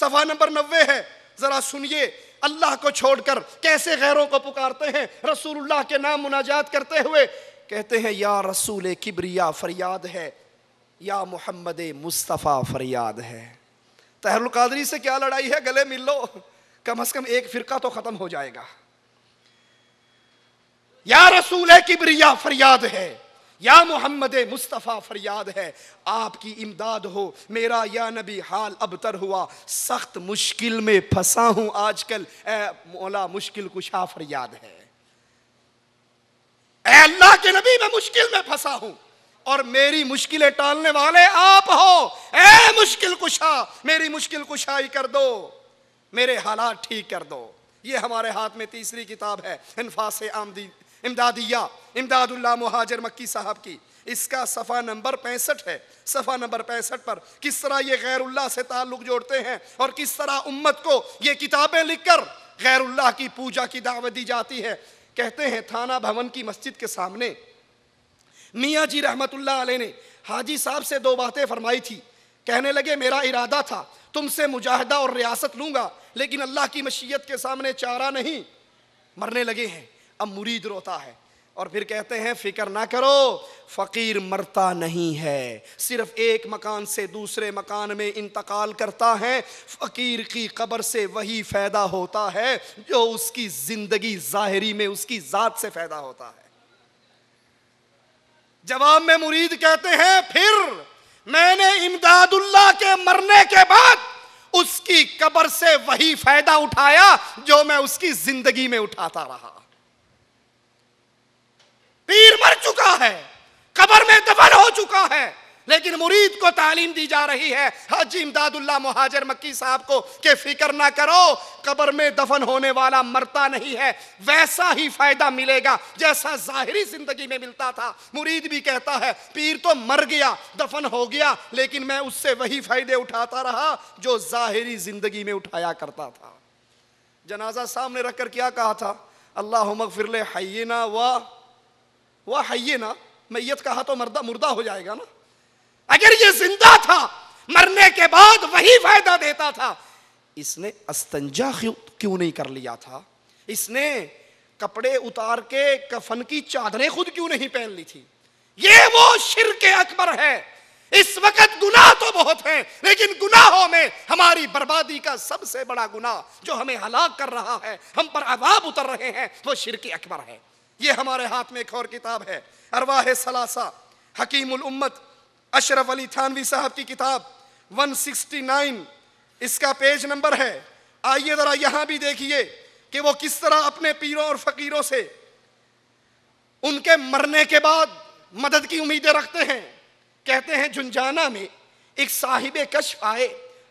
सफ़ा नंबर नब्बे है ज़रा सुनिए अल्लाह को छोड़कर कैसे गैरों को पुकारते हैं रसूलुल्लाह के नाम मुनाजात करते हुए कहते हैं या रसूल किबरिया फरियाद है या मोहम्मद मुस्तफ़ा फरियाद है तहरुल कादरी से क्या लड़ाई है गले मिल लो कम अज कम एक फ़िरका तो ख़त्म हो जाएगा या रसूल किबरिया फरियाद है या मोहम्मद मुस्तफ़ा फरियाद है आपकी इमदाद हो मेरा या नबी हाल अबतर हुआ सख्त मुश्किल में फंसा हूं आजकल ए मौला मुश्किल कुशा फरियाद है ए अल्लाह के नबी मैं मुश्किल में फंसा हूं और मेरी मुश्किलें टालने वाले आप हो ए मुश्किल कुशा मेरी मुश्किल कुशाई कर दो मेरे हालात ठीक कर दो ये हमारे हाथ में तीसरी किताब है इनफास आमदी इमदादिया इमदादुल्ला महाजर मक्की साहब की इसका सफ़ा नंबर पैंसठ है सफ़ा नंबर पैंसठ पर किस तरह ये गैरुल्ला से ताल्लुक़ जोड़ते हैं और किस तरह उम्मत को ये किताबें लिखकर गैरुल्ला की पूजा की दावत दी जाती है कहते हैं थाना भवन की मस्जिद के सामने मियाँ जी रहमतुल्लाह अलैह ने हाजी साहब से दो बातें फरमाई थी कहने लगे मेरा इरादा था तुमसे मुजाहदा और रियासत लूँगा लेकिन अल्लाह की मशीयत के सामने चारा नहीं मरने लगे हैं अब मुरीद रोता है और फिर कहते हैं फिक्र ना करो फ़कीर मरता नहीं है सिर्फ एक मकान से दूसरे मकान में इंतकाल करता है फ़कीर की कब्र से वही फ़ायदा होता है जो उसकी ज़िंदगी ज़ाहरी में उसकी ज़ात से फ़ायदा होता है जवाब में मुरीद कहते हैं फिर मैंने इमदादुल्ला के मरने के बाद उसकी कब्र से वही फायदा उठाया जो मैं उसकी जिंदगी में उठाता रहा पीर मर चुका है कब्र में दफन हो चुका है लेकिन मुरीद को तालीम दी जा रही है हाजी इमदादुल्ला महाजर मक्की साहब को कि फिक्र ना करो कबर में दफन होने वाला मरता नहीं है वैसा ही फायदा मिलेगा जैसा जाहिरी जिंदगी में मिलता था मुरीद भी कहता है पीर तो मर गया दफन हो गया लेकिन मैं उससे वही फायदे उठाता रहा जो जाहिरी जिंदगी में उठाया करता था जनाजा सामने रख कर क्या कहा था अल्लाह मगफिर ना वाह वाह ना मैयत कहा तो मर्दा मुर्दा हो जाएगा ना अगर ये जिंदा था मरने के बाद वही फायदा देता था इसने अस्तंजा क्यों नहीं कर लिया था इसने कपड़े उतार के कफन की चादरें खुद क्यों नहीं पहन ली थी ये वो शिर के अकबर है इस वक्त गुनाह तो बहुत है लेकिन गुनाहों में हमारी बर्बादी का सबसे बड़ा गुनाह जो हमें हलाक कर रहा है हम पर अवाब उतर रहे हैं वो शिर के अकबर है ये हमारे हाथ में एक और किताब है अरवाह सलासा हकीम उम्मत अशरफ अली थानवी साहब की किताब 169 इसका पेज नंबर है आइए ज़रा यहाँ भी देखिए कि वो किस तरह अपने पीरों और फ़कीरों से उनके मरने के बाद मदद की उम्मीदें रखते हैं कहते हैं झुंझाना में एक साहिब कश आए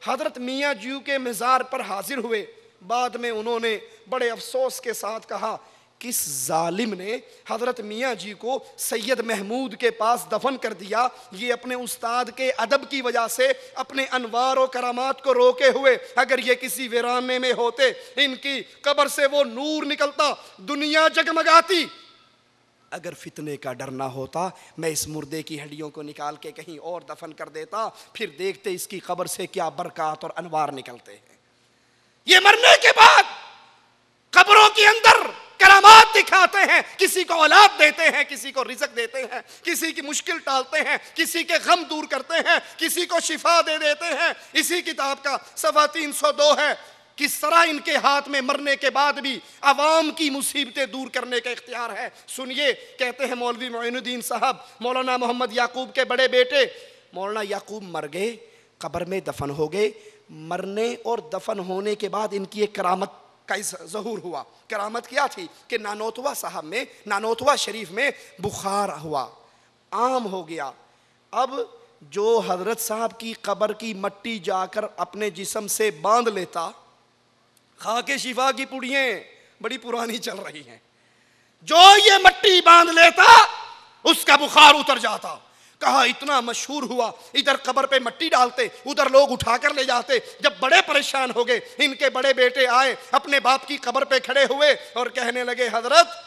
हजरत मियाँ जू के मज़ार पर हाजिर हुए बाद में उन्होंने बड़े अफसोस के साथ कहा किस जालिम ने हज़रत मियाँ जी को सैयद महमूद के पास दफन कर दिया ये अपने उस्ताद के अदब की वजह से अपने अनवार और करामात को रोके हुए अगर ये किसी वीराने में होते इनकी कब्र से वो नूर निकलता दुनिया जगमगाती अगर फितने का डर ना होता मैं इस मुर्दे की हड्डियों को निकाल के कहीं और दफन कर देता फिर देखते इसकी खबर से क्या बरकत और अनवार निकलते हैं ये मरने के बाद कबरों के अंदर करामात दिखाते हैं किसी को औलाद देते हैं किसी को रिजक देते हैं किसी की मुश्किल टालते हैं किसी के गम दूर करते हैं किसी को शिफा दे देते हैं इसी किताब का सफा तीन सौ दो है किस तरह इनके हाथ में मरने के बाद भी आवाम की मुसीबतें दूर करने का इख्तियार है सुनिए कहते हैं मौलवी मोनुद्दीन साहब मौलाना मोहम्मद याकूब के बड़े बेटे मौलाना याकूब मर गए कब्र में दफन हो गए मरने और दफन होने के बाद इनकी एक करामत का जहूर हुआ करामत क्या थी कि नानोतवा साहब में नानोतवा शरीफ में बुखार हुआ आम हो गया अब जो हजरत साहब की कबर की मट्टी जाकर अपने जिसम से बांध लेता खाके शिफा की पुड़िए बड़ी पुरानी चल रही हैं जो ये मट्टी बांध लेता उसका बुखार उतर जाता कहा इतना मशहूर हुआ इधर कबर पे मट्टी डालते उधर लोग उठा कर ले जाते जब बड़े परेशान हो गए इनके बड़े बेटे आए अपने बाप की कबर पे खड़े हुए और कहने लगे हजरत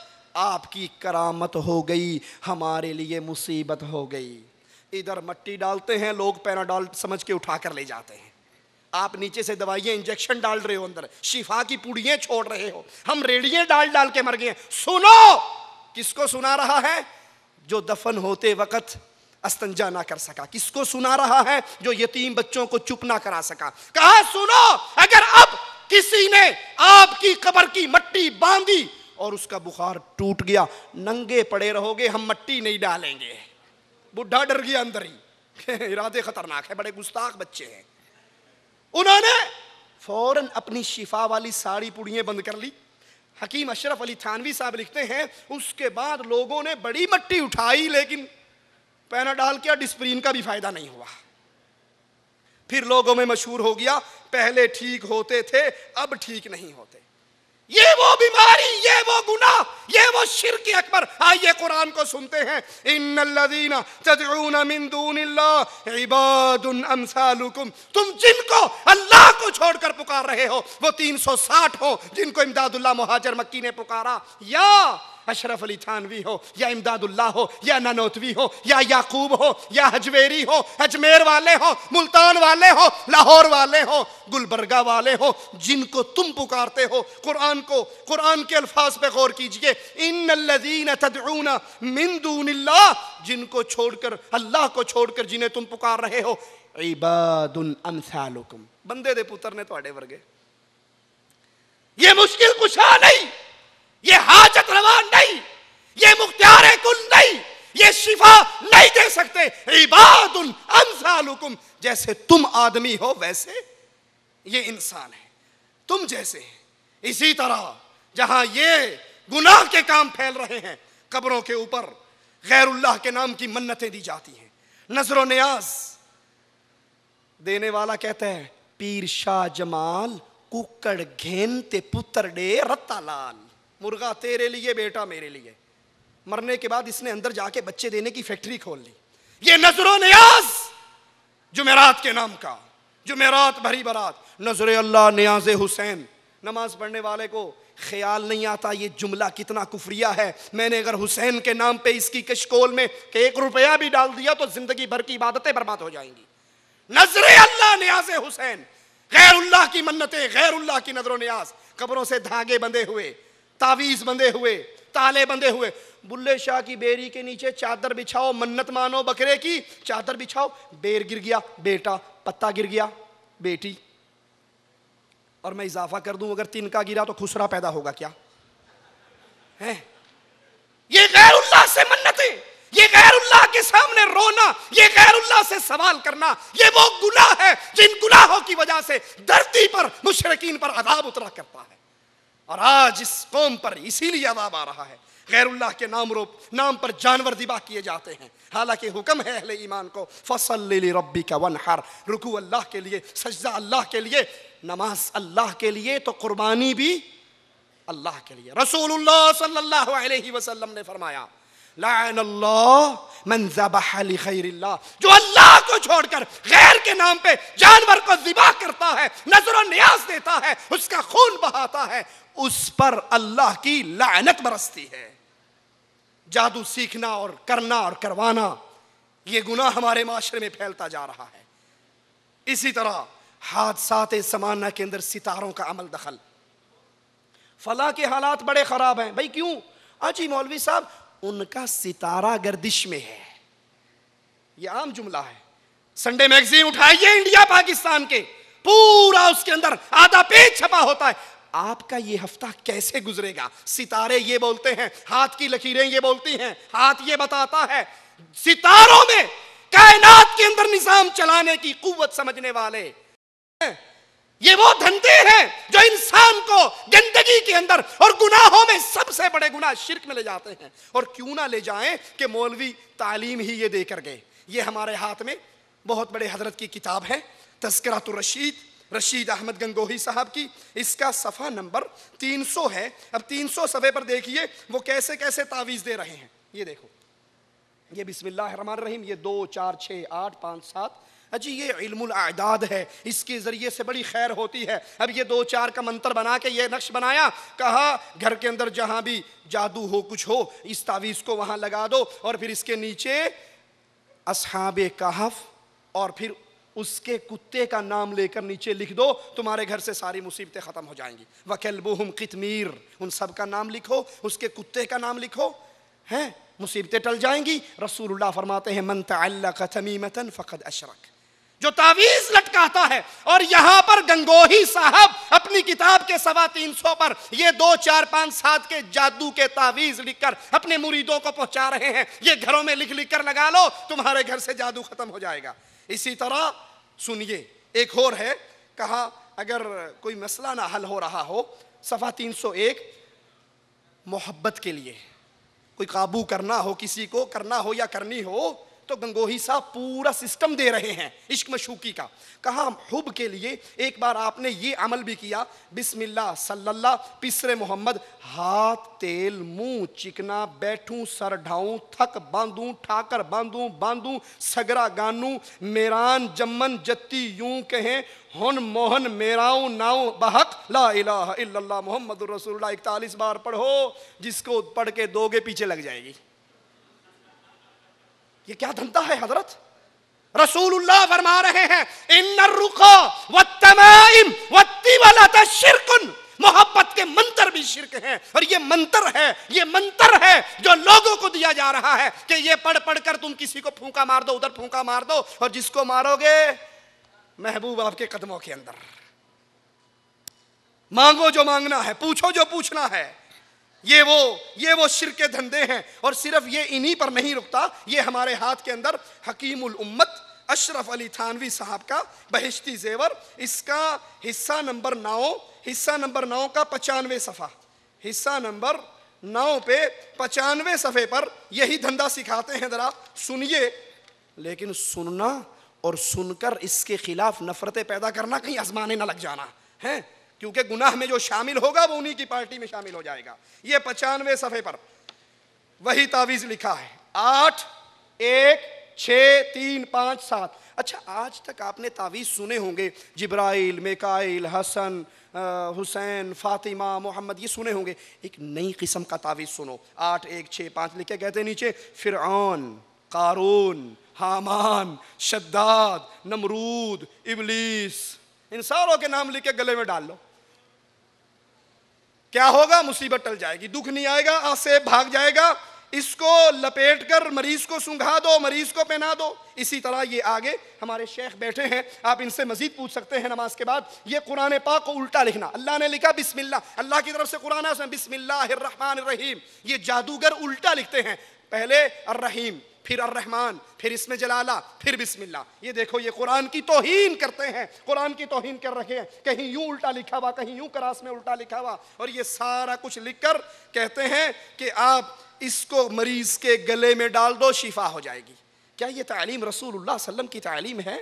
आपकी करामत हो गई हमारे लिए मुसीबत हो गई इधर मट्टी डालते हैं लोग पैराडॉल समझ के उठा कर ले जाते हैं आप नीचे से दवाइयां इंजेक्शन डाल रहे हो अंदर शिफा की पुड़ियां छोड़ रहे हो हम रेड़िए डाल डाल के मर गए सुनो किसको सुना रहा है जो दफन होते वक्त अस्तंजा ना कर सका किसको सुना रहा है जो यतीम बच्चों को चुप ना करा सका कहा सुनो अगर अब किसी ने आपकी कबर की मट्टी बांधी और उसका बुखार टूट गया नंगे पड़े रहोगे हम मट्टी नहीं डालेंगे बुढ़ा डर गया अंदर ही इरादे खतरनाक है बड़े गुस्ताख बच्चे हैं उन्होंने फौरन अपनी शिफा वाली साड़ी पुड़ियां बंद कर ली हकीम अशरफ अली थानवी साहब लिखते हैं उसके बाद लोगों ने बड़ी मट्टी उठाई लेकिन पैनाडाल के डिस्प्रीन का भी फायदा नहीं हुआ फिर लोगों में मशहूर हो गया पहले ठीक होते थे अब ठीक नहीं होते ये वो बीमारी ये वो गुना ये वो शिर के अकबर आइए कुरान को सुनते हैं इन लदीना तुम जिनको अल्लाह को छोड़कर पुकार रहे हो वो 360 हो जिनको इमदादुल्ला मुहाजर मक्की ने पुकारा या अशरफ अली थानवी हो या इमदादुल्ला हो या ननौतवी हो या याकूब हो या हजवेरी हो अजमेर वाले हो मुल्तान वाले हो लाहौर वाले हो गुलबरगा वाले हो जिनको तुम पुकारते हो कुरान को कुरान के अल्फाज पे गौर कीजिए इन लजीन जिनको छोड़कर अल्लाह को छोड़कर जिन्हें तुम पुकार रहे हो अमसालुकुम बंदे दे पुत्र ने थोड़े तो वर्गे ये मुश्किल कुछ नहीं ये हाजत रवा नहीं ये मुख्तियार कुल नहीं ये शिफा नहीं दे सकते जैसे तुम आदमी हो वैसे ये इंसान है तुम जैसे है इसी तरह जहां ये गुनाह के काम फैल रहे हैं कब्रों के ऊपर गैरुल्लाह के नाम की मन्नतें दी जाती हैं नजरो न्याज देने वाला कहता है पीर शाह जमाल कुकड़ घेनते पुत्र डे रत्ता लाल मुर्गा तेरे लिए बेटा मेरे लिए मरने के बाद इसने अंदर जाके बच्चे देने की फैक्ट्री खोल ली ये नजरों न्याज जुमेरात के नाम का जुमेरात भरी बरात नजर अल्लाह न्याज हुसैन नमाज पढ़ने वाले को ख्याल नहीं आता ये जुमला कितना कुफरिया है मैंने अगर हुसैन के नाम पे इसकी कशकोल में कि एक रुपया भी डाल दिया तो जिंदगी भर की इबादतें बर्बाद हो जाएंगी नजर अल्लाह न्याज हुसैन गैर उल्लाह की मन्नतें गैर उल्लाह की नजरों न्याज कब्रों से धागे बंधे हुए तावीज बंधे हुए ताले बंधे हुए बुल्ले शाह की बेरी के नीचे चादर बिछाओ मन्नत मानो बकरे की चादर बिछाओ बेर गिर गया बेटा पत्ता गिर गया बेटी और मैं इजाफा कर दूं अगर तिनका गिरा तो खुसरा पैदा होगा क्या है ये गैर उल्लाह से मन्नतें ये गैर उल्लाह के सामने रोना ये गैर उल्लाह से सवाल करना ये वो गुनाह है जिन गुनाहों की वजह से धरती पर मुशरकिन पर अदाब उतरा करता है और आज इस कौम पर इसीलिए अदाब आ रहा है गैरुल्लाह के नाम रूप नाम पर जानवर दिबा किए जाते हैं हालांकि हुक्म है अहले ईमान को फसल रब्बी का वन हर रुकू अल्लाह के लिए सजदा अल्लाह के लिए नमाज अल्लाह के लिए तो कुर्बानी भी अल्लाह के लिए रसूलुल्लाह सल्लल्लाहु अलैहि वसल्लम ने फरमाया लाइन अल्लाह जो अल्लाह को छोड़कर गैर के नाम पे जानवर को जिबा करता है नजर न्याज देता है उसका खून बहाता है उस पर अल्लाह की लानत बरसती है जादू सीखना और करना और करवाना ये गुना हमारे माशरे में फैलता जा रहा है इसी तरह हादसात समाना के अंदर सितारों का अमल दखल फला के हालात बड़े ख़राब हैं भाई क्यों अजी मौलवी साहब उनका सितारा गर्दिश में है ये आम जुमला है संडे मैगजीन उठाइए इंडिया पाकिस्तान के पूरा उसके अंदर आधा पेज छपा होता है आपका ये हफ्ता कैसे गुजरेगा सितारे ये बोलते हैं हाथ की लकीरें ये बोलती हैं हाथ ये बताता है सितारों में कायनात के अंदर निजाम चलाने की कुवत समझने वाले ये वो धंधे हैं जो इंसान को गंदगी के अंदर और गुनाहों में सबसे बड़े गुनाह शिरक में ले जाते हैं और क्यों ना ले जाएं कि मौलवी तालीम ही ये देकर गए ये हमारे हाथ में बहुत बड़े हजरत की किताब है तस्करात रशीद रशीद अहमद गंगोही साहब की इसका सफ़ा नंबर 300 है अब 300 सौ सफ़े पर देखिए वो कैसे कैसे तावीज़ दे रहे हैं ये देखो ये बिस्मिल्लाह रहीम ये दो चार छः आठ पाँच सात अजी ये आदाद है इसके ज़रिए से बड़ी खैर होती है अब ये दो चार का मंत्र बना के ये नक्श बनाया कहा घर के अंदर जहाँ भी जादू हो कुछ हो इस तावीज़ को वहाँ लगा दो और फिर इसके नीचे असहाब कहफ और फिर उसके कुत्ते का नाम लेकर नीचे लिख दो तुम्हारे घर से सारी मुसीबतें ख़त्म हो जाएंगी वकलबुहम कितमीर उन सब का नाम लिखो उसके कुत्ते का नाम लिखो हैं मुसीबतें टल जाएंगी रसूलुल्लाह फरमाते हैं मन तमीमतन फ़कद अशरक जो तावीज लटकाता है और यहां पर गंगोही साहब अपनी किताब के सवा तीन सौ पर ये दो चार पांच सात के जादू के तावीज लिखकर अपने मुरीदों को पहुंचा रहे हैं ये घरों में लिख लिख कर लगा लो तुम्हारे घर से जादू खत्म हो जाएगा इसी तरह सुनिए एक और है कहा अगर कोई मसला ना हल हो रहा हो सफा तीन सौ एक मोहब्बत के लिए कोई काबू करना हो किसी को करना हो या करनी हो तो गंगोही साहब पूरा सिस्टम दे रहे हैं इश्क मशूकी का कहा हुब के लिए एक बार आपने ये अमल भी किया बिस्मिल्लाह सल्लल्लाह पिसरे मोहम्मद हाथ तेल मुंह चिकना बैठूं सर ढाऊं थक बांधूं ठाकर बांधूं बांधूं सगरा गानूं मेरान जम्मन जत्ती यूं कहें हन मोहन मेराऊ नाव बहक ला इला मोहम्मद रसूल इकतालीस बार पढ़ो जिसको पढ़ के दोगे पीछे लग जाएगी ये क्या धंधा है हजरत रसूलुल्लाह फरमा रहे हैं इन रुखो शिरकुन मोहब्बत के मंत्र भी शिरक हैं और ये मंत्र है ये मंत्र है जो लोगों को दिया जा रहा है कि ये पढ़ पढ़ कर तुम किसी को फूंका मार दो उधर फूंका मार दो और जिसको मारोगे महबूब आपके कदमों के अंदर मांगो जो मांगना है पूछो जो पूछना है ये वो ये वो शिर के धंधे हैं और सिर्फ ये इन्हीं पर नहीं रुकता ये हमारे हाथ के अंदर हकीमुल उम्मत अशरफ अली थानवी साहब का बहिश्ती जेवर इसका हिस्सा नंबर नौ हिस्सा नंबर नौ का पचानवे सफ़ा हिस्सा नंबर नौ पे पचानवे सफ़े पर यही धंधा सिखाते हैं ज़रा सुनिए लेकिन सुनना और सुनकर इसके खिलाफ नफरतें पैदा करना कहीं आजमाने ना लग जाना है क्योंकि गुनाह में जो शामिल होगा वो उन्हीं की पार्टी में शामिल हो जाएगा ये पचानवे सफ़े पर वही तावीज़ लिखा है आठ एक छ तीन पांच सात अच्छा आज तक आपने तावीज़ सुने होंगे जिब्राइल मेकाइल हसन हुसैन फातिमा मोहम्मद ये सुने होंगे एक नई किस्म का तावीज़ सुनो आठ एक छः पाँच लिखे कहते नीचे फिर कारून हामान शद्दाद नमरूद इबलीस इन सारों के नाम लिख के गले में डाल लो क्या होगा मुसीबत टल जाएगी दुख नहीं आएगा आसे भाग जाएगा इसको लपेट कर मरीज को सूंघा दो मरीज को पहना दो इसी तरह ये आगे हमारे शेख बैठे हैं आप इनसे मजीद पूछ सकते हैं नमाज के बाद ये कुरान पाक को उल्टा लिखना अल्लाह ने लिखा बिस्मिल्ला अल्लाह की तरफ से कुरान रहीम ये जादूगर उल्टा लिखते हैं पहले रहीम फिर अर्रहमान फिर इसमें जलाला फिर बिस्मिल्ला ये देखो ये कुरान की तोहन करते हैं कुरान की तोहन कर रखे हैं कहीं यूं उल्टा लिखा हुआ कहीं यूं क्रास में उल्टा लिखा हुआ और ये सारा कुछ लिखकर कहते हैं कि आप इसको मरीज के गले में डाल दो शिफा हो जाएगी क्या ये तालीम रसूल वसम की तालीम है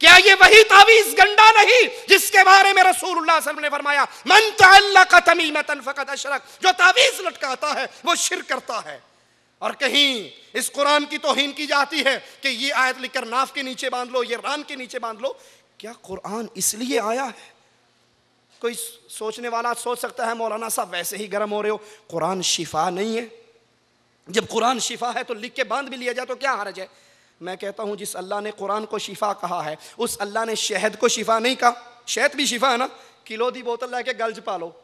क्या ये वही तावीज गंडा नहीं जिसके बारे में रसूल ने फरमाया मन तमीमतन फ़कत अशरक जो तावीज लटकाता है वो शिर करता है और कहीं इस कुरान की तोहिन की जाती है कि ये आयत लिखकर नाफ के नीचे बांध लो ये रान के नीचे बांध लो क्या कुरान इसलिए आया है कोई सोचने वाला सोच सकता है मौलाना साहब वैसे ही गर्म हो रहे हो कुरान शिफा नहीं है जब कुरान शिफा है तो लिख के बांध भी लिया जाए तो क्या हारज है मैं कहता हूं जिस अल्लाह ने कुरान को शिफा कहा है उस अल्लाह ने शहद को शिफा नहीं कहा शहद भी शिफा है ना किलो दी बोतल लाके गलज पालो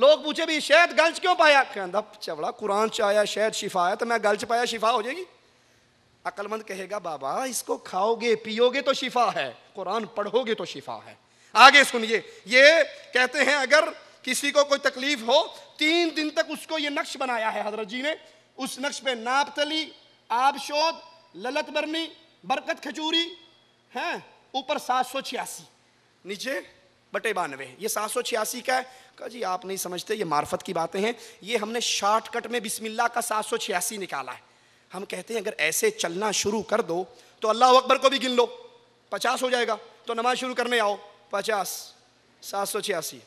लोग पूछे भी शहद गल च क्यों पाया कहता चवड़ा कुरान च आया शहद शिफा आया तो मैं गल च पाया शिफा हो जाएगी अकलमंद कहेगा बाबा इसको खाओगे पियोगे तो शिफा है कुरान पढ़ोगे तो शिफा है आगे सुनिए ये कहते हैं अगर किसी को कोई तकलीफ हो तीन दिन तक उसको ये नक्श बनाया है हजरत जी ने उस नक्श पे नाप तली आबशोध ललत बरनी बरकत खजूरी है ऊपर सात सौ छियासी नीचे बटे बानवे ये सात सौ छियासी का है कहा जी आप नहीं समझते ये मार्फत की बातें हैं ये हमने शॉर्टकट में बिस्मिल्लाह का सात सौ छियासी निकाला है हम कहते हैं अगर ऐसे चलना शुरू कर दो तो अल्लाह अकबर को भी गिन लो पचास हो जाएगा तो नमाज शुरू करने आओ पचास सात सौ छियासी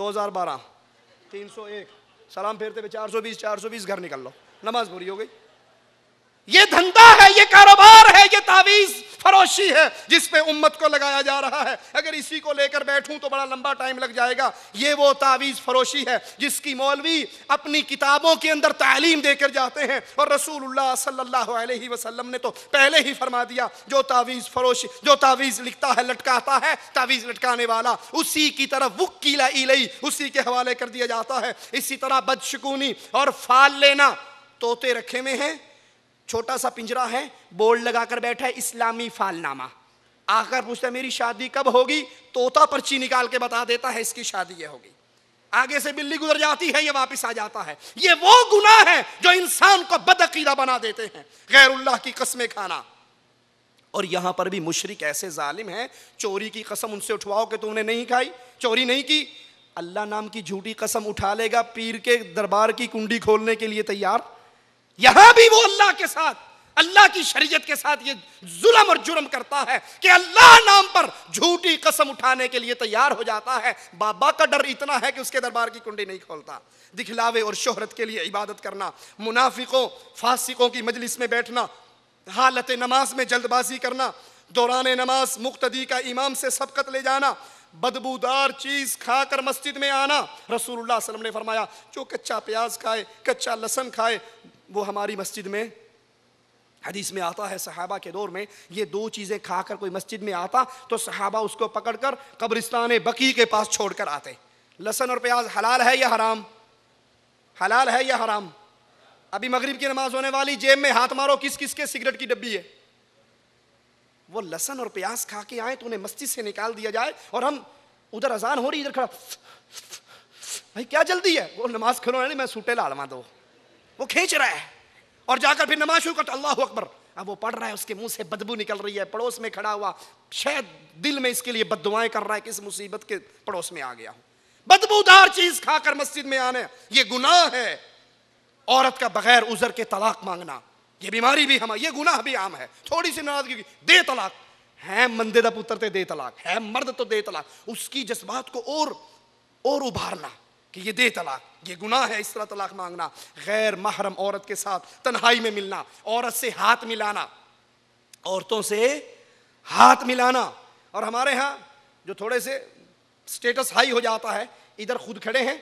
दो हज़ार बारह तीन सौ एक सलाम फेरते हुए चार सौ बीस चार सौ बीस घर निकल लो नमाज पूरी हो गई ये धंधा है ये कारोबार है ये तावीज़ फरोशी है जिस पे उम्मत को लगाया जा रहा है अगर इसी को लेकर बैठूं तो बड़ा लंबा टाइम लग जाएगा ये वो तावीज़ फरोशी है जिसकी मौलवी अपनी किताबों के अंदर तालीम देकर जाते हैं और रसूलुल्लाह सल्लल्लाहु अलैहि वसल्लम ने तो पहले ही फरमा दिया जो तावीज़ फरोशी जो तावीज़ लिखता है लटकाता है तावीज़ लटकाने वाला उसी की तरफ वकीला इलई उसी के हवाले कर दिया जाता है इसी तरह बदशकूनी और फाल लेना तोते रखे में हैं छोटा सा पिंजरा है बोर्ड लगाकर बैठा है इस्लामी फालनामा आकर पूछता है मेरी शादी कब होगी तोता पर्ची निकाल के बता देता है इसकी शादी यह होगी आगे से बिल्ली गुजर जाती है ये वापस आ जाता है ये वो गुनाह है जो इंसान को बदअकीदा बना देते हैं गैरुल्लाह की कस्में खाना और यहां पर भी मुशरक ऐसे जालिम हैं चोरी की कसम उनसे उठवाओ कि तुमने नहीं खाई चोरी नहीं की अल्लाह नाम की झूठी कसम उठा लेगा पीर के दरबार की कुंडी खोलने के लिए तैयार यहां भी वो अल्लाह के साथ अल्लाह की शरीयत के साथ ये जुलम और जुर्म करता है कि अल्लाह नाम पर झूठी कसम उठाने के लिए तैयार हो जाता है बाबा का डर इतना है कि उसके दरबार की कुंडी नहीं खोलता दिखलावे और शोहरत के लिए इबादत करना मुनाफिकों फासिकों की मजलिस में बैठना हालत नमाज में जल्दबाजी करना दौरान नमाज मुख्तदी का इमाम से सबकत ले जाना बदबूदार चीज खाकर मस्जिद में आना रसूलुल्लाह वसल्लम ने फरमाया जो कच्चा प्याज खाए कच्चा लहसन खाए वो हमारी मस्जिद में हदीस में आता है सहाबा के दौर में ये दो चीज़ें खाकर कोई मस्जिद में आता तो सहाबा उसको पकड़कर कब्रिस्तान बकी के पास छोड़कर आते लहसन और प्याज हलाल है या हराम हलाल है या हराम अभी मगरिब की नमाज होने वाली जेब में हाथ मारो किस किस के सिगरेट की डब्बी है वो लहसन और प्याज खा के आए तो उन्हें मस्जिद से निकाल दिया जाए और हम उधर अजान हो रही इधर खड़ा भाई क्या जल्दी है वो नमाज खड़ो नहीं मैं सूटे लाड़वा दो वो खींच रहा है और जाकर फिर नमाज शुरू करता अल्लाह अकबर अब वो पढ़ रहा है उसके मुंह से बदबू निकल रही है पड़ोस में खड़ा हुआ शायद दिल में इसके लिए बददुआएं कर रहा है किस मुसीबत के पड़ोस में आ गया हूं बदबूदार चीज खाकर मस्जिद में आने ये गुनाह है औरत का बगैर उजर के तलाक मांगना ये बीमारी भी हम ये गुनाह भी आम है थोड़ी सी नाराजगी दे तलाक है मंदेदा पुत्र दे तलाक है मर्द तो दे तलाक उसकी जज्बात को और और उभारना कि ये दे तलाक ये गुनाह है इस तरह तलाक मांगना गैर महरम औरत के साथ तन्हाई में मिलना औरत से हाथ मिलाना औरतों से हाथ मिलाना और हमारे यहाँ जो थोड़े से स्टेटस हाई हो जाता है इधर खुद खड़े हैं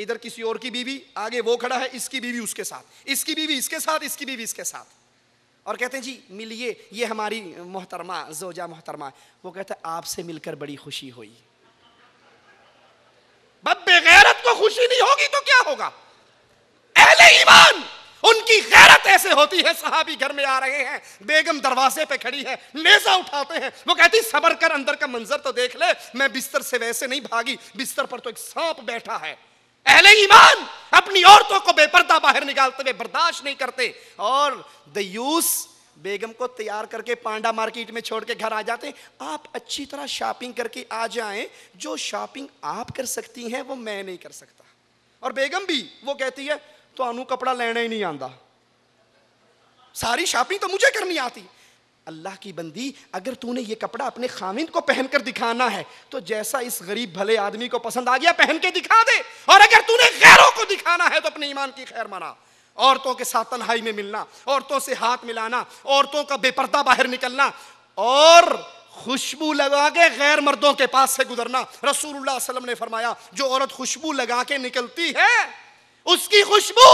इधर किसी और की बीवी आगे वो खड़ा है इसकी बीवी उसके साथ इसकी बीवी इसके साथ इसकी बीवी इसके साथ और कहते हैं जी मिलिए ये हमारी मोहतरमा जोजा मोहतरमा वो कहते हैं आपसे मिलकर बड़ी खुशी हुई बब्बे खुशी नहीं होगी तो क्या होगा अहले ईमान उनकी गैरत ऐसे होती है साहबी घर में आ रहे हैं बेगम दरवाजे पे खड़ी है नेजा उठाते हैं वो कहती सबर कर अंदर का मंजर तो देख ले मैं बिस्तर से वैसे नहीं भागी बिस्तर पर तो एक सांप बैठा है अहले ईमान अपनी औरतों को बेपर्दा बाहर निकालते हुए बर्दाश्त नहीं करते और दयूस बेगम को तैयार करके पांडा मार्केट में छोड़ के घर आ जाते आप अच्छी तरह शॉपिंग करके आ जाएं जो शॉपिंग आप कर सकती हैं वो मैं नहीं कर सकता और बेगम भी वो कहती है तो अनु कपड़ा लेना ही नहीं आता सारी शॉपिंग तो मुझे करनी आती अल्लाह की बंदी अगर तूने ये कपड़ा अपने खामिंद को पहनकर दिखाना है तो जैसा इस गरीब भले आदमी को पसंद आ गया पहन के दिखा दे और अगर तूने गैरों को दिखाना है तो अपने ईमान की खैर मना औरतों के साथ तनहाई में मिलना औरतों से हाथ मिलाना औरतों का बेपर्दा बाहर निकलना और खुशबू लगा के गैर मर्दों के पास से गुजरना रसूलुल्लाह वसल्लम ने फरमाया जो औरत खुशबू लगा के निकलती है उसकी खुशबू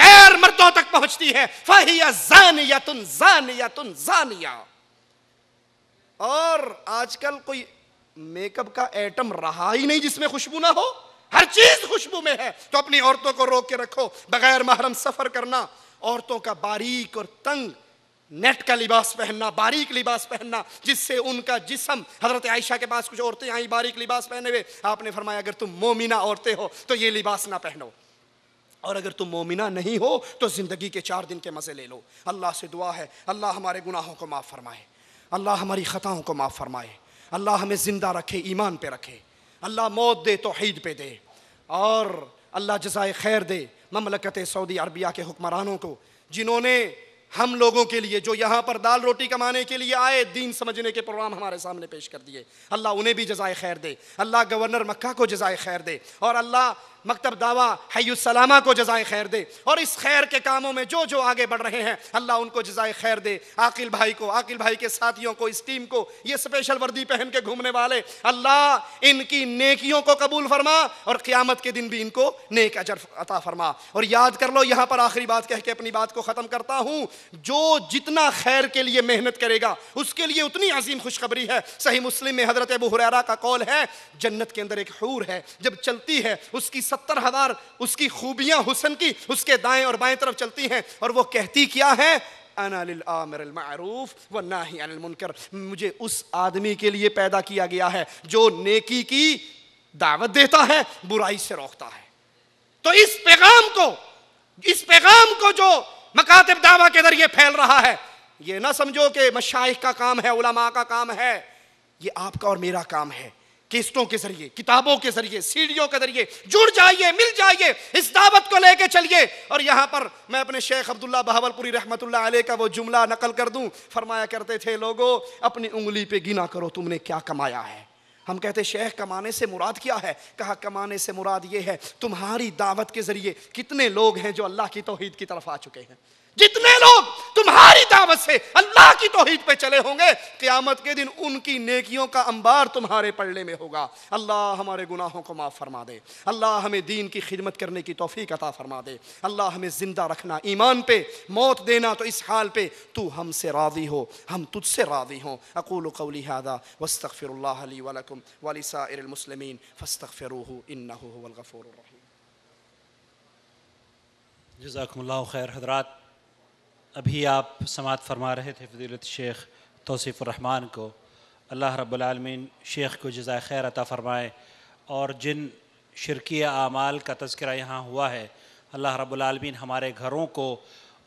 गैर मर्दों तक पहुंचती है फहिया जानिया तुन जानिया तुन जानिया और आजकल कोई मेकअप का एटम रहा ही नहीं जिसमें खुशबू ना हो हर चीज खुशबू में है तो अपनी औरतों को रोक के रखो बगैर महरम सफर करना औरतों का बारीक और तंग नेट का लिबास पहनना बारीक लिबास पहनना जिससे उनका जिसम हजरत आयशा के पास कुछ औरतें आई बारीक लिबास पहने हुए आपने फरमाया अगर तुम मोमिना औरतें हो तो ये लिबास ना पहनो और अगर तुम मोमिना नहीं हो तो ज़िंदगी के चार दिन के मज़े ले लो अल्लाह से दुआ है अल्लाह हमारे गुनाहों को माफ़ फरमाए अल्लाह हमारी ख़ताओं को माफ़ फरमाए अल्लाह हमें ज़िंदा रखे ईमान पे रखे अल्लाह मौत दे तोहद पे दे और अल्लाह जजाय खैर दे ममलकत सऊदी अरबिया के हुक्मरानों को जिन्होंने हम लोगों के लिए जो यहाँ पर दाल रोटी कमाने के लिए आए दीन समझने के प्रोग्राम हमारे सामने पेश कर दिए अल्लाह उन्हें भी जजाय खैर दे अल्लाह गवर्नर मक्का को जजाय खैर दे और अल्लाह मकतब दावा हयुसलामा को जजाय खैर दे और इस खैर के कामों में जो जो आगे बढ़ रहे हैं अल्लाह उनको जजाय खैर दे आकिल भाई को आकिल भाई के साथियों को इस टीम को ये स्पेशल वर्दी पहन के घूमने वाले अल्लाह इनकी नेकियों को कबूल फरमा और क़्यामत के दिन भी इनको नेक अजर अता फरमा और याद कर लो यहाँ पर आखिरी बात कह के अपनी बात को ख़त्म करता हूँ जो जितना खैर के लिए मेहनत करेगा उसके लिए उतनी अजीम खुशखबरी है सही मुस्लिम में हजरत अबू हुरैरा का कौल है जन्नत के अंदर एक हूर है जब चलती है उसकी सत्तर हजार उसकी खूबियां हुसन की उसके दाएं और बाएं तरफ चलती हैं और वो कहती क्या है अनालमरूफ व नाही अनमुनकर मुझे उस आदमी के लिए पैदा किया गया है जो नेकी की दावत देता है बुराई से रोकता है तो इस पैगाम को इस पैगाम को जो मकातब दावा के जरिए फैल रहा है ये ना समझो कि मशाइ का काम है उलमा का काम है ये आपका और मेरा काम है किस्तों के जरिए किताबों के जरिए सीढ़ियों के जरिए जुड़ जाइए मिल जाइए इस दावत को लेके चलिए और यहाँ पर मैं अपने शेख अब्दुल्ला बहावलपुरी रहमत का वो जुमला नकल कर दूँ फरमाया करते थे लोगों अपनी उंगली पे गिना करो तुमने क्या कमाया है हम कहते शेख कमाने से मुराद क्या है कहा कमाने से मुराद ये है तुम्हारी दावत के ज़रिए कितने लोग हैं जो अल्लाह की तोहद की तरफ आ चुके हैं जितने लोग तुम्हारी दावत से अल्लाह की तोहिद पे चले होंगे क्यामत के दिन उनकी नेकियों का अंबार तुम्हारे पड़ने में होगा अल्लाह हमारे गुनाहों को माफ़ फरमा दे अल्लाह हमें दीन की खिदमत करने की तोफ़ी अता फरमा दे अल्लाह हमें ज़िंदा रखना ईमान पे मौत देना तो इस हाल पे तू हमसे राजी हो हम तुझसे राजी हों अकूल कौली हादा वस्तफ़िर वलकम वलिसामसलमिन फ़स्तफ़िर इन्ना खैर हजरात अभी आप समात फरमा रहे थे फजीलत शेख रहमान को अल्लाह रब्लमीन शेख को जजाय खैर अता फ़रमाए और जिन शिरकी आमाल का तस्करा यहाँ हुआ है अल्लाह रब्लमीन हमारे घरों को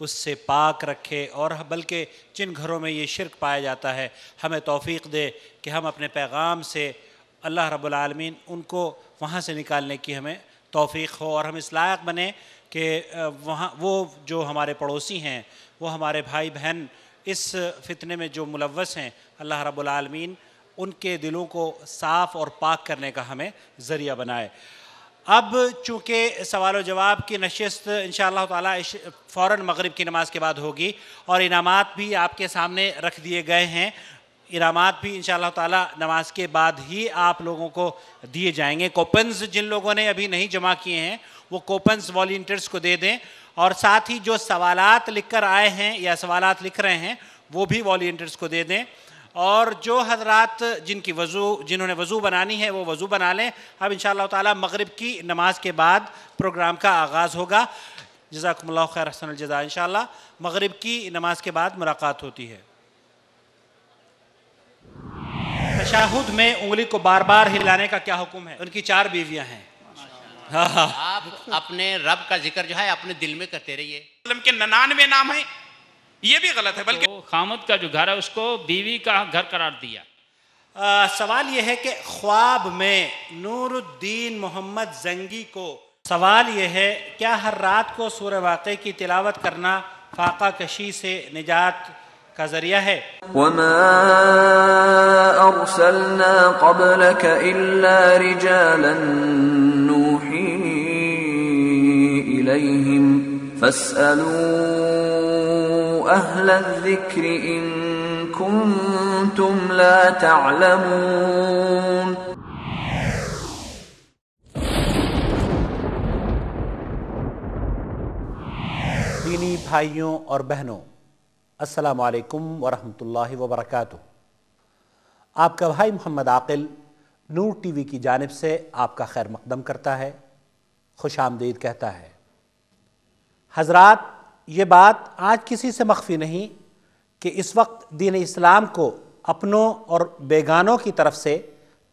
उससे पाक रखे और बल्कि जिन घरों में ये शिरक पाया जाता है हमें तोफ़ी दे कि हम अपने पैगाम से अल्लाह रब्लम उनको वहाँ से निकालने की हमें तोफ़ी हो और हम इस लायक बने कि वहाँ वो जो हमारे पड़ोसी हैं वो हमारे भाई बहन इस फितने में जो मुलवस हैं अल्लाह रबालमीन उनके दिलों को साफ़ और पाक करने का हमें ज़रिया बनाए अब चूँकि सवाल जवाब की नशस्त इन शह तौर मगरब की नमाज के बाद होगी और इनामात भी आपके सामने रख दिए गए हैं इनामात भी इन शाह तमाज के बाद ही आप लोगों को दिए जाएंगे कोपन्स जिन लोगों ने अभी नहीं जमा किए हैं वो कोपन्स वॉल्टियर्स को दे दें और साथ ही जो सवालात लिखकर आए हैं या सवाल लिख रहे हैं वो भी वॉल्टियर्स को दे दें और जो हजरात जिनकी वज़ू जिन्होंने वज़ू बनानी है वो वज़ू बना लें अब इन ताला मगरिब की नमाज के बाद प्रोग्राम का आगाज़ होगा जजाकमल खैर हसन जजा इन मगरिब की नमाज के बाद मुलाकात होती है तशाहुद में उंगली को बार बार हिलाने का क्या हुक्म है उनकी चार बीवियाँ हैं आप अपने रब का जिक्र जो है अपने दिल में करते रहिए के ननानवे नाम है ये भी गलत है बल्कि तो खामद का जो घर है उसको बीवी का घर करार दिया आ, सवाल यह है कि ख्वाब में नूरुद्दीन मोहम्मद जंगी को सवाल यह है क्या हर रात को सूर्य वाक़े की तिलावत करना फाका कशी से निजात का जरिया है वमा إليهم فاسألوا أهل الذكر إن كنتم لا تعلمون दीनी भाइयों और बहनों अस्सलाम वालेकुम वरहमतुल्लाहि वबरकातु आपका भाई मोहम्मद आकिल नूर टीवी की जानब से आपका खैर मकदम करता है खुश आमदीद कहता है हजरत ये बात आज किसी से मख्फी नहीं कि इस वक्त दीन इस्लाम को अपनों और बेगानों की तरफ से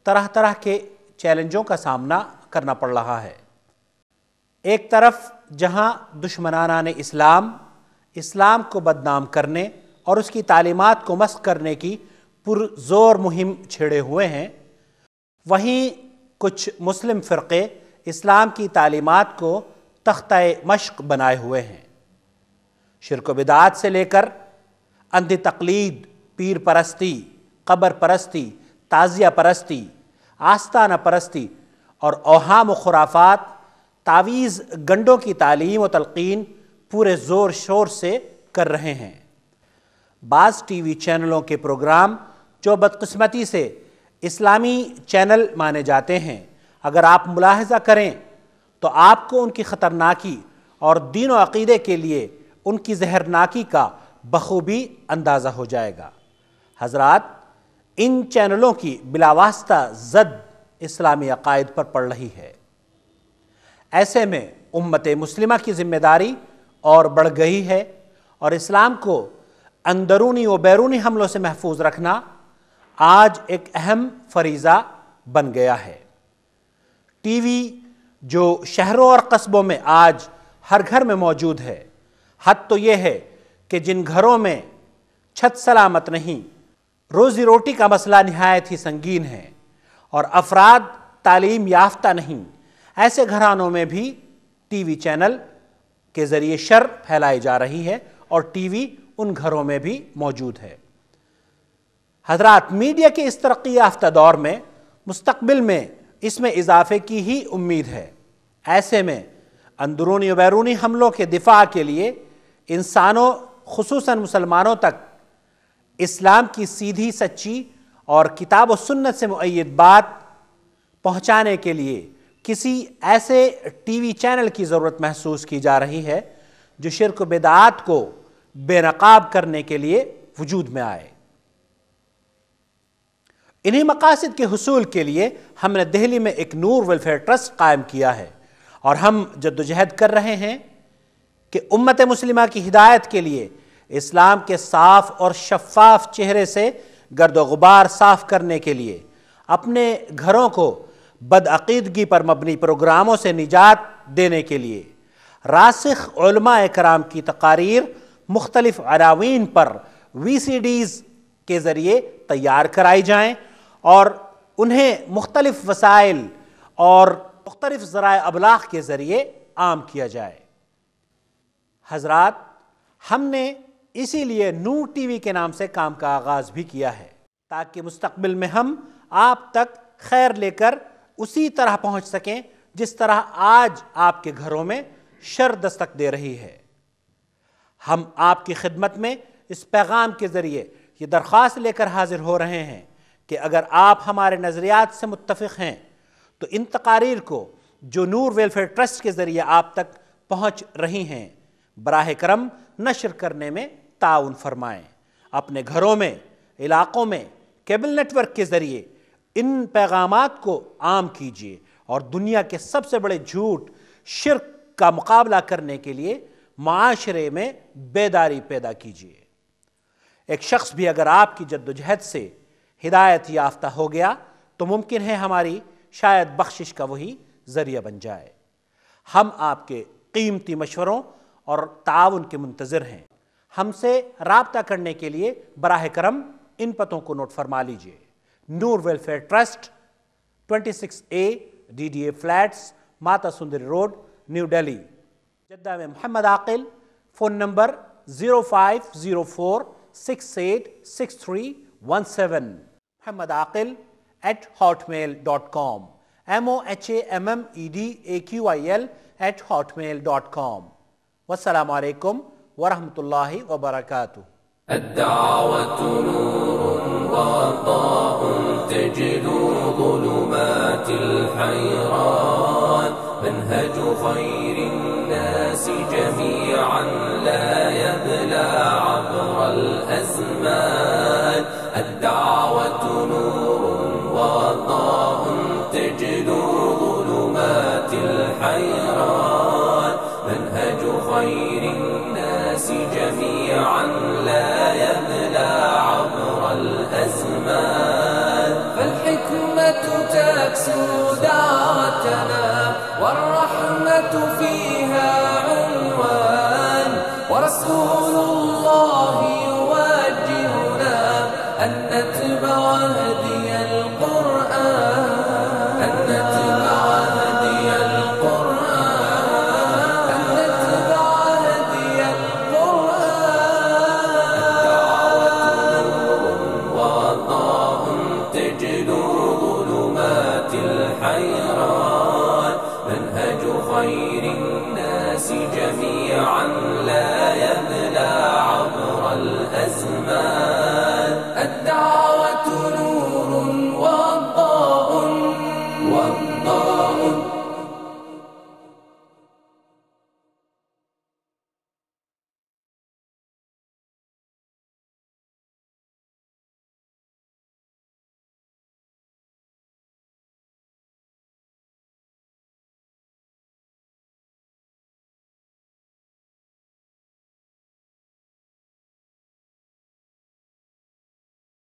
तरह तरह के चैलेंजों का सामना करना पड़ रहा है एक तरफ जहां दुश्मनाना ने इस्लाम इस्लाम को बदनाम करने और उसकी तालीमत को मस्क करने की पुरजोर मुहिम छेड़े हुए हैं वहीं कुछ मुस्लिम फ़िरक़े इस्लाम की तालीमत को तख्ता मश्क बनाए हुए हैं शिरक बिदात से लेकर अंध तकलीद पीर परस्ती कबर परस्ती ताज़िया परस्ती आस्ताना परस्ती और अहम खुराफात तावीज़ गंडों की तालीम और तलकिन पूरे ज़ोर शोर से कर रहे हैं बाज़ टी वी चैनलों के प्रोग्राम जो बदकस्मती से इस्लामी चैनल माने जाते हैं अगर आप मुलाहजा करें तो आपको उनकी ख़तरनाकी और दीन अकीदे के लिए उनकी जहरनाकी का बखूबी अंदाज़ा हो जाएगा हजरत इन चैनलों की बिलावास्ता जद इस्लामी अकायद पर पड़ रही है ऐसे में उम्मत मुस्लिमा की जिम्मेदारी और बढ़ गई है और इस्लाम को अंदरूनी व बैरूनी हमलों से महफूज रखना आज एक अहम फरीज़ा बन गया है टीवी जो शहरों और कस्बों में आज हर घर में मौजूद है हद तो ये है कि जिन घरों में छत सलामत नहीं रोज़ी रोटी का मसला नहायत ही संगीन है और अफराद तालीम याफ्ता नहीं ऐसे घरानों में भी टीवी चैनल के ज़रिए शर फैलाई जा रही है और टीवी उन घरों में भी मौजूद है हजरात मीडिया के इस तरक्की याफ्ता दौर में मुस्तबिल में इसमें इजाफे की ही उम्मीद है ऐसे में अंदरूनी बैरूनी हमलों के दिफा के लिए इंसानों खसूस मुसलमानों तक इस्लाम की सीधी सच्ची और किताब सुन्नत से मुद बात पहुँचाने के लिए किसी ऐसे टी वी चैनल की ज़रूरत महसूस की जा रही है जो शिरक बेदात को बेनकाब करने के लिए वजूद में आए इन्हीं मकासद के हसूल के लिए हमने दिल्ली में एक नूर वेलफेयर ट्रस्ट कायम किया है और हम जद्दोजहद कर रहे हैं कि उम्मत मुस्लिमा की हिदायत के लिए इस्लाम के साफ और शफाफ चेहरे से गर्द गुबार साफ करने के लिए अपने घरों को बदअीदगी पर मबनी प्रोग्रामों से निजात देने के लिए रासख कराम की तकारीर मुख्तलिफ अरावीन पर वी सी डीज़ के ज़रिए तैयार कराई जाएँ और उन्हें मुख्तलिफ़ वसाइल और मुख्तलिफ ज़रा अबलाग के ज़रिए आम किया जाए हजरात हमने इसीलिए नू टीवी के नाम से काम का आगाज़ भी किया है ताकि मुस्तबिल में हम आप तक खैर लेकर उसी तरह पहुँच सकें जिस तरह आज आपके घरों में शर दस्तक दे रही है हम आपकी खिदमत में इस पैगाम के ज़रिए ये दरख्वास्त लेकर हाजिर हो रहे हैं कि अगर आप हमारे नज़रियात से मुतफ़ हैं तो इन तकारीर को जो नूर वेलफेयर ट्रस्ट के ज़रिए आप तक पहुँच रही हैं बरह करम नशर करने में ताउन फरमाएँ अपने घरों में इलाक़ों में केबल नेटवर्क के ज़रिए इन पैगाम को आम कीजिए और दुनिया के सबसे बड़े झूठ शिरक का मुकाबला करने के लिए माशरे में बेदारी पैदा कीजिए एक शख्स भी अगर आपकी जद्दोजहद से हिदायत याफ्ता हो गया तो मुमकिन है हमारी शायद बख्शिश का वही ज़रिया बन जाए हम आपके कीमती मशवरों और ताउन के मुंतज़र हैं हमसे रबता करने के लिए बरह करम इन पतों को नोट फरमा लीजिए Noor welfare trust 26 A D D A flats Mata Sundari road New Delhi Jeddah में Mohammad Aqil phone number zero five zero four 686317 محمد Aqil at hotmail.com M-O-H-A-M-M-E-D-A-Q-I-L at hotmail.com والسلام عليكم ورحمة الله وبركاته الدعوة نور غطاء تجد ظلمات الحيران منهج خير الناس جميعا لا الرحمن الدعوة نور وضاء تجلو ظلمات الحيران منهج خير الناس جميعا لا يبلى عبر الأزمان فالحكمة تكسو دعوتنا والرحمة فيها عنوان ورسول